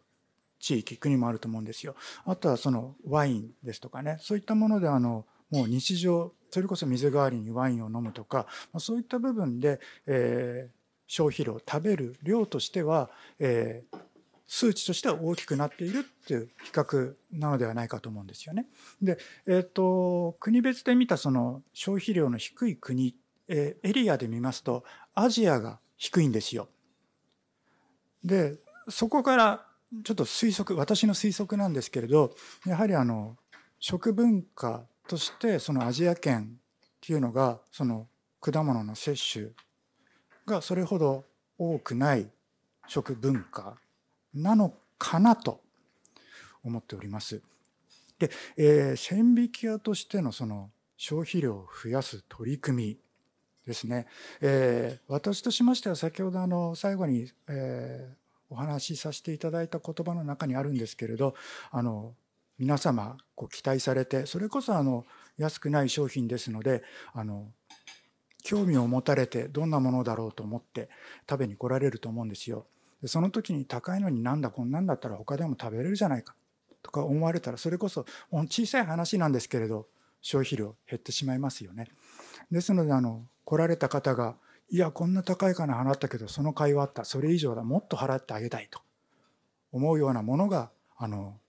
地域国もあると思うんですよあとはそのワインですとかねそういったものであのもう日常それこそ水代わりにワインを飲むとか、まあ、そういった部分で、えー、消費量食べる量としては、えー、数値としては大きくなっているっていう比較なのではないかと思うんですよね。で、えーと、国別で見たその消費量の低い国、えー、エリアで見ますとアジアが低いんですよ。でそこからちょっと推測私の推測なんですけれどやはりあの食文化としてそのアジア圏っていうのがその果物の摂取がそれほど多くない食文化なのかなと思っております。で、えー、線引き屋としてのその消費量を増やす取り組みですね、えー、私としましては先ほどあの最後に、えー、お話しさせていただいた言葉の中にあるんですけれどあの皆様こう期待されてそれこそあの安くない商品ですのであの興味を持たれてどんなものだろうと思って食べに来られると思うんですよ。でその時に高いのになんだこんなんだったら他でも食べれるじゃないかとか思われたらそれこそ小さい話なんですけれど消費量減ってしまいますよね。ですのであの来られた方がいやこんな高い金払ったけどその会話あったそれ以上だもっと払ってあげたいと思うようなものがあの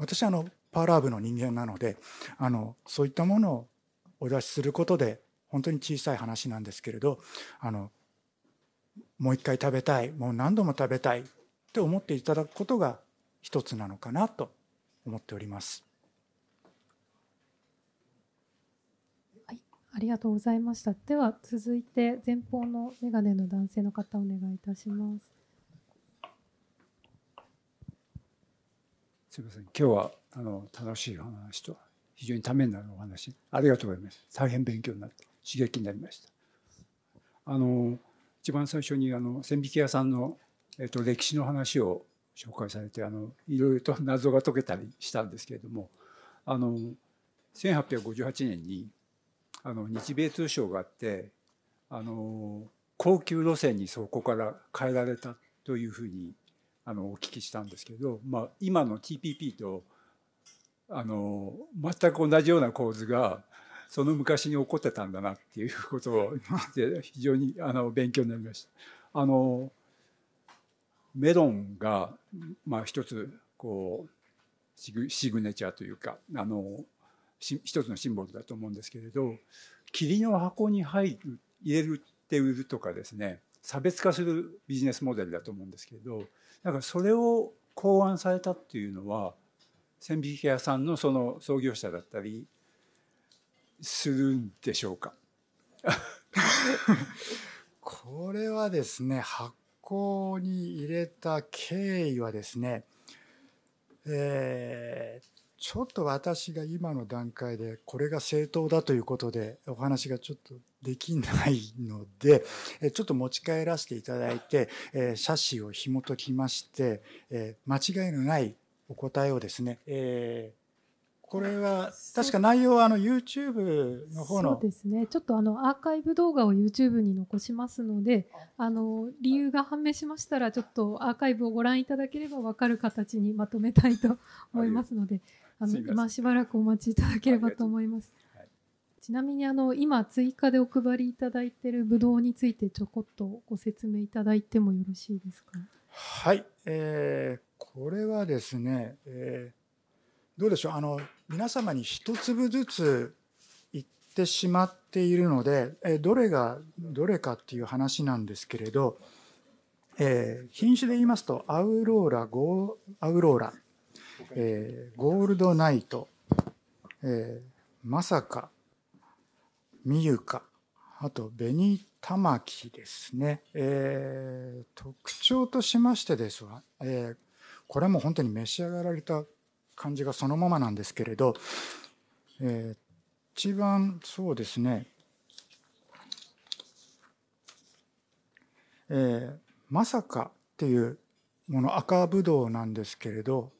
私はあのパーラーブの人間なのであのそういったものをお出しすることで本当に小さい話なんですけれどあのもう一回食べたいもう何度も食べたいって思っていただくことが一つなのかなと思っております。はい、ありがとうございました。では続いて前方のメガネの男性の方お願いいたします。すみません今日はあの楽しい話と非常にためになるお話ありがとうございます大変勉強になって刺激になりましたあの一番最初にあの千疋屋さんの、えっと、歴史の話を紹介されてあのいろいろと謎が解けたりしたんですけれどもあの1858年にあの日米通商があってあの高級路線にそこから変えられたというふうにあのお聞きしたんですけど、まあ、今の TPP とあの全く同じような構図がその昔に起こってたんだなっていうことをで非常にあの勉強になりました。あのメロンが、まあ、一つこうシグシグネチャーというかあの一つのシンボルだと思うんですけれど霧の箱に入る入れるって売るとかですね差別化するビジネスモデルだと思うんですけれどだからそれを考案されたっていうのは線引き屋さんのその創業者だったりするんでしょうか [laughs] これはですね発行に入れた経緯はですねえー、ちょっと私が今の段階でこれが正当だということでお話がちょっとできないので、ちょっと持ち帰らせていただいて、写真を紐解きまして、間違いのないお答えをですね、えこれは確か内容はあの YouTube の方のそうですねちょっとあのアーカイブ動画を YouTube に残しますのであの理由が判明しましたらちょっとアーカイブをご覧いただければ分かる形にまとめたいと思いますので、あの今しばらくお待ちいただければと思います。はい、ちなみにあの今追加でお配りいただいているブドウについてちょこっとご説明いただいてもよろしいですか。はい、えー、これはですね、えー、どうでしょうあの皆様に一粒ずつ言ってしまっているので、えー、どれがどれかっていう話なんですけれど、えー、品種で言いますとアウローラゴアウローラえー、ゴールドナイト、えー、まさか、みゆか、あと、紅玉木ですね。えー、特徴としましてですわ、えー、これも本当に召し上がられた感じがそのままなんですけれど、えー、一番そうですね、えー、まさかっていうもの赤ぶどうなんですけれど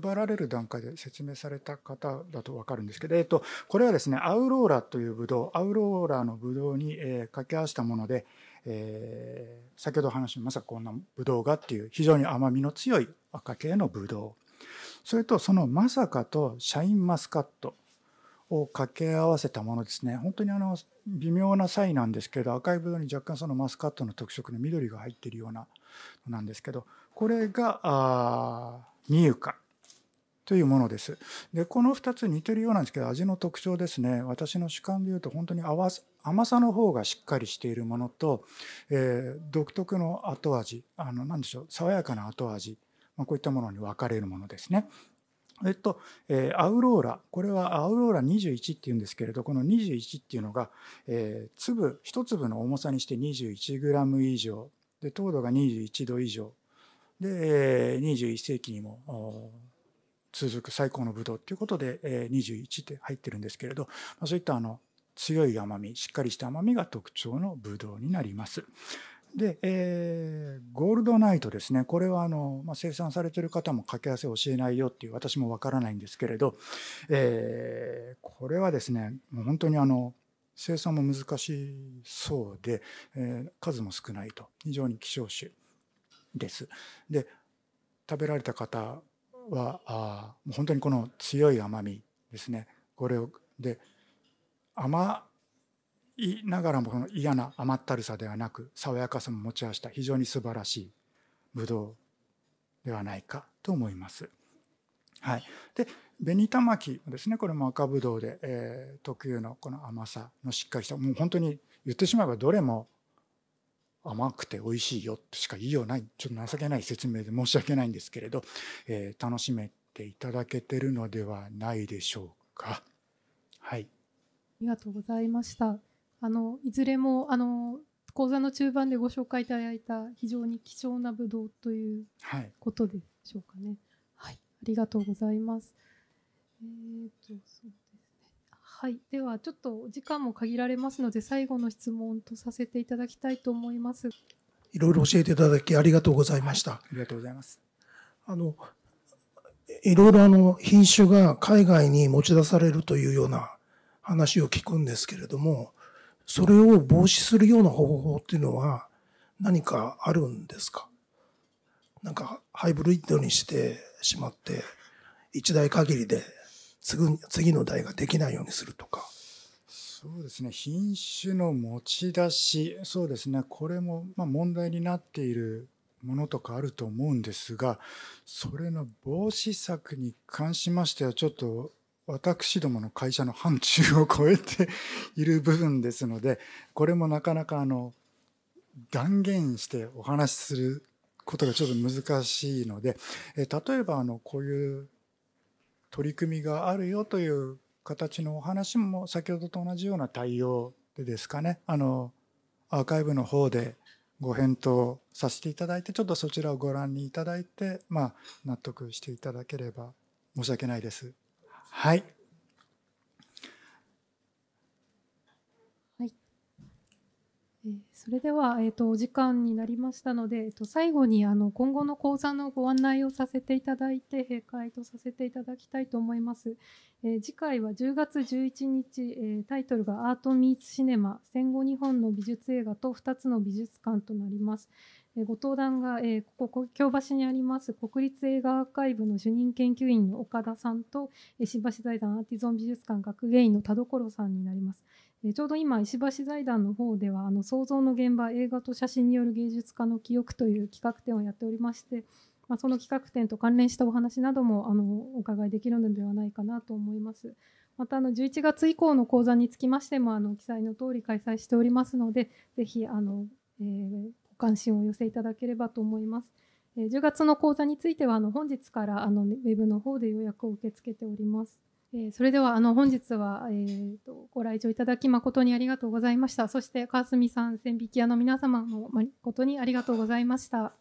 配られる段階で説明された方だと分かるんですけど、えっと、これはですね、アウローラというブドウ、アウローラのブドウに、えー、掛け合わせたもので、えー、先ほど話しましたこんなブドウがっていう非常に甘みの強い赤系のブドウ。それとそのまさかとシャインマスカットを掛け合わせたものですね。本当にあの微妙な際なんですけど赤いブドウに若干そのマスカットの特色の緑が入っているようななんですけどこれがあミユカというものです。で、この2つ似てるようなんですけど、味の特徴ですね。私の主観で言うと、本当に甘さの方がしっかりしているものと、えー、独特の後味、あの、なでしょう、爽やかな後味、まあ、こういったものに分かれるものですね。えっと、えー、アウローラ、これはアウローラ21っていうんですけれど、この21っていうのが、えー、粒、一粒の重さにして 21g 以上、で、糖度が21度以上、で、えー、21世紀にも、続く最高のブドウということで、えー、21って入ってるんですけれど、まあ、そういったあの強い甘みしっかりした甘みが特徴のブドウになります。で、えー、ゴールドナイトですねこれはあの、まあ、生産されてる方も掛け合わせ教えないよっていう私もわからないんですけれど、えー、これはですねもう本当にあの生産も難しそうで、えー、数も少ないと非常に希少種です。で食べられた方はあ本当にこの強い甘みですねこれをで甘いながらもこの嫌な甘ったるさではなく爽やかさも持ち合わせた非常に素晴らしいブドウではないかと思います。はい、で紅玉巻ですねこれも赤ぶどうで、えー、特有のこの甘さのしっかりしたもう本当に言ってしまえばどれも甘くて美味しいよってしか言いようないちょっと情けない説明で申し訳ないんですけれど、えー、楽しめていただけてるのではないでしょうか。はい、ありがとうございました。あのいずれもあの講座の中盤でご紹介いただいた非常に貴重なブドウということでしょうかね。はい、はい、ありがとうございます。えーとはい、ではちょっと時間も限られますので最後の質問とさせていただきたいと思います。いろいろ教えていただきありがとうございました。はい、ありがとうございます。あのいろいろあの品種が海外に持ち出されるというような話を聞くんですけれども、それを防止するような方法っていうのは何かあるんですかなんかハイブリッドにしてしまって一台限りで次の代ができないようにするとか。そうですね品種の持ち出しそうですねこれもま問題になっているものとかあると思うんですがそれの防止策に関しましてはちょっと私どもの会社の範疇を超えている部分ですのでこれもなかなかあの断言してお話しすることがちょっと難しいので、え例えばあのこういう取り組みがあるよという形のお話も先ほどと同じような対応でですかねあのアーカイブの方でご返答させていただいてちょっとそちらをご覧にいただいて、まあ、納得していただければ申し訳ないです。はいそれでは、えーと、お時間になりましたので、えーと、最後にあの今後の講座のご案内をさせていただいて閉会とさせていただきたいと思います。えー、次回は10月11日、えー、タイトルが「アート・ミーツ・シネマ戦後日本の美術映画と2つの美術館」となります。えー、ご登壇が、えここ京橋にあります国立映画アーカイブの主任研究員の岡田さんと、え新橋財団アーティゾン美術館学芸員の田所さんになります。えちょうど今石橋財団の方ではあの創造の現場映画と写真による芸術家の記憶という企画展をやっておりまして、まあ、その企画展と関連したお話などもあのお伺いできるのではないかなと思います。またあの11月以降の講座につきましてもあの記載の通り開催しておりますのでぜひあの、えー、ご関心を寄せいただければと思います。えー、10月の講座についてはあの本日からあのウェブの方で予約を受け付けております。えそれではあの本日は、えー、とご来場いただき誠にありがとうございましたそして川澄さん千引き屋の皆様も誠にありがとうございました。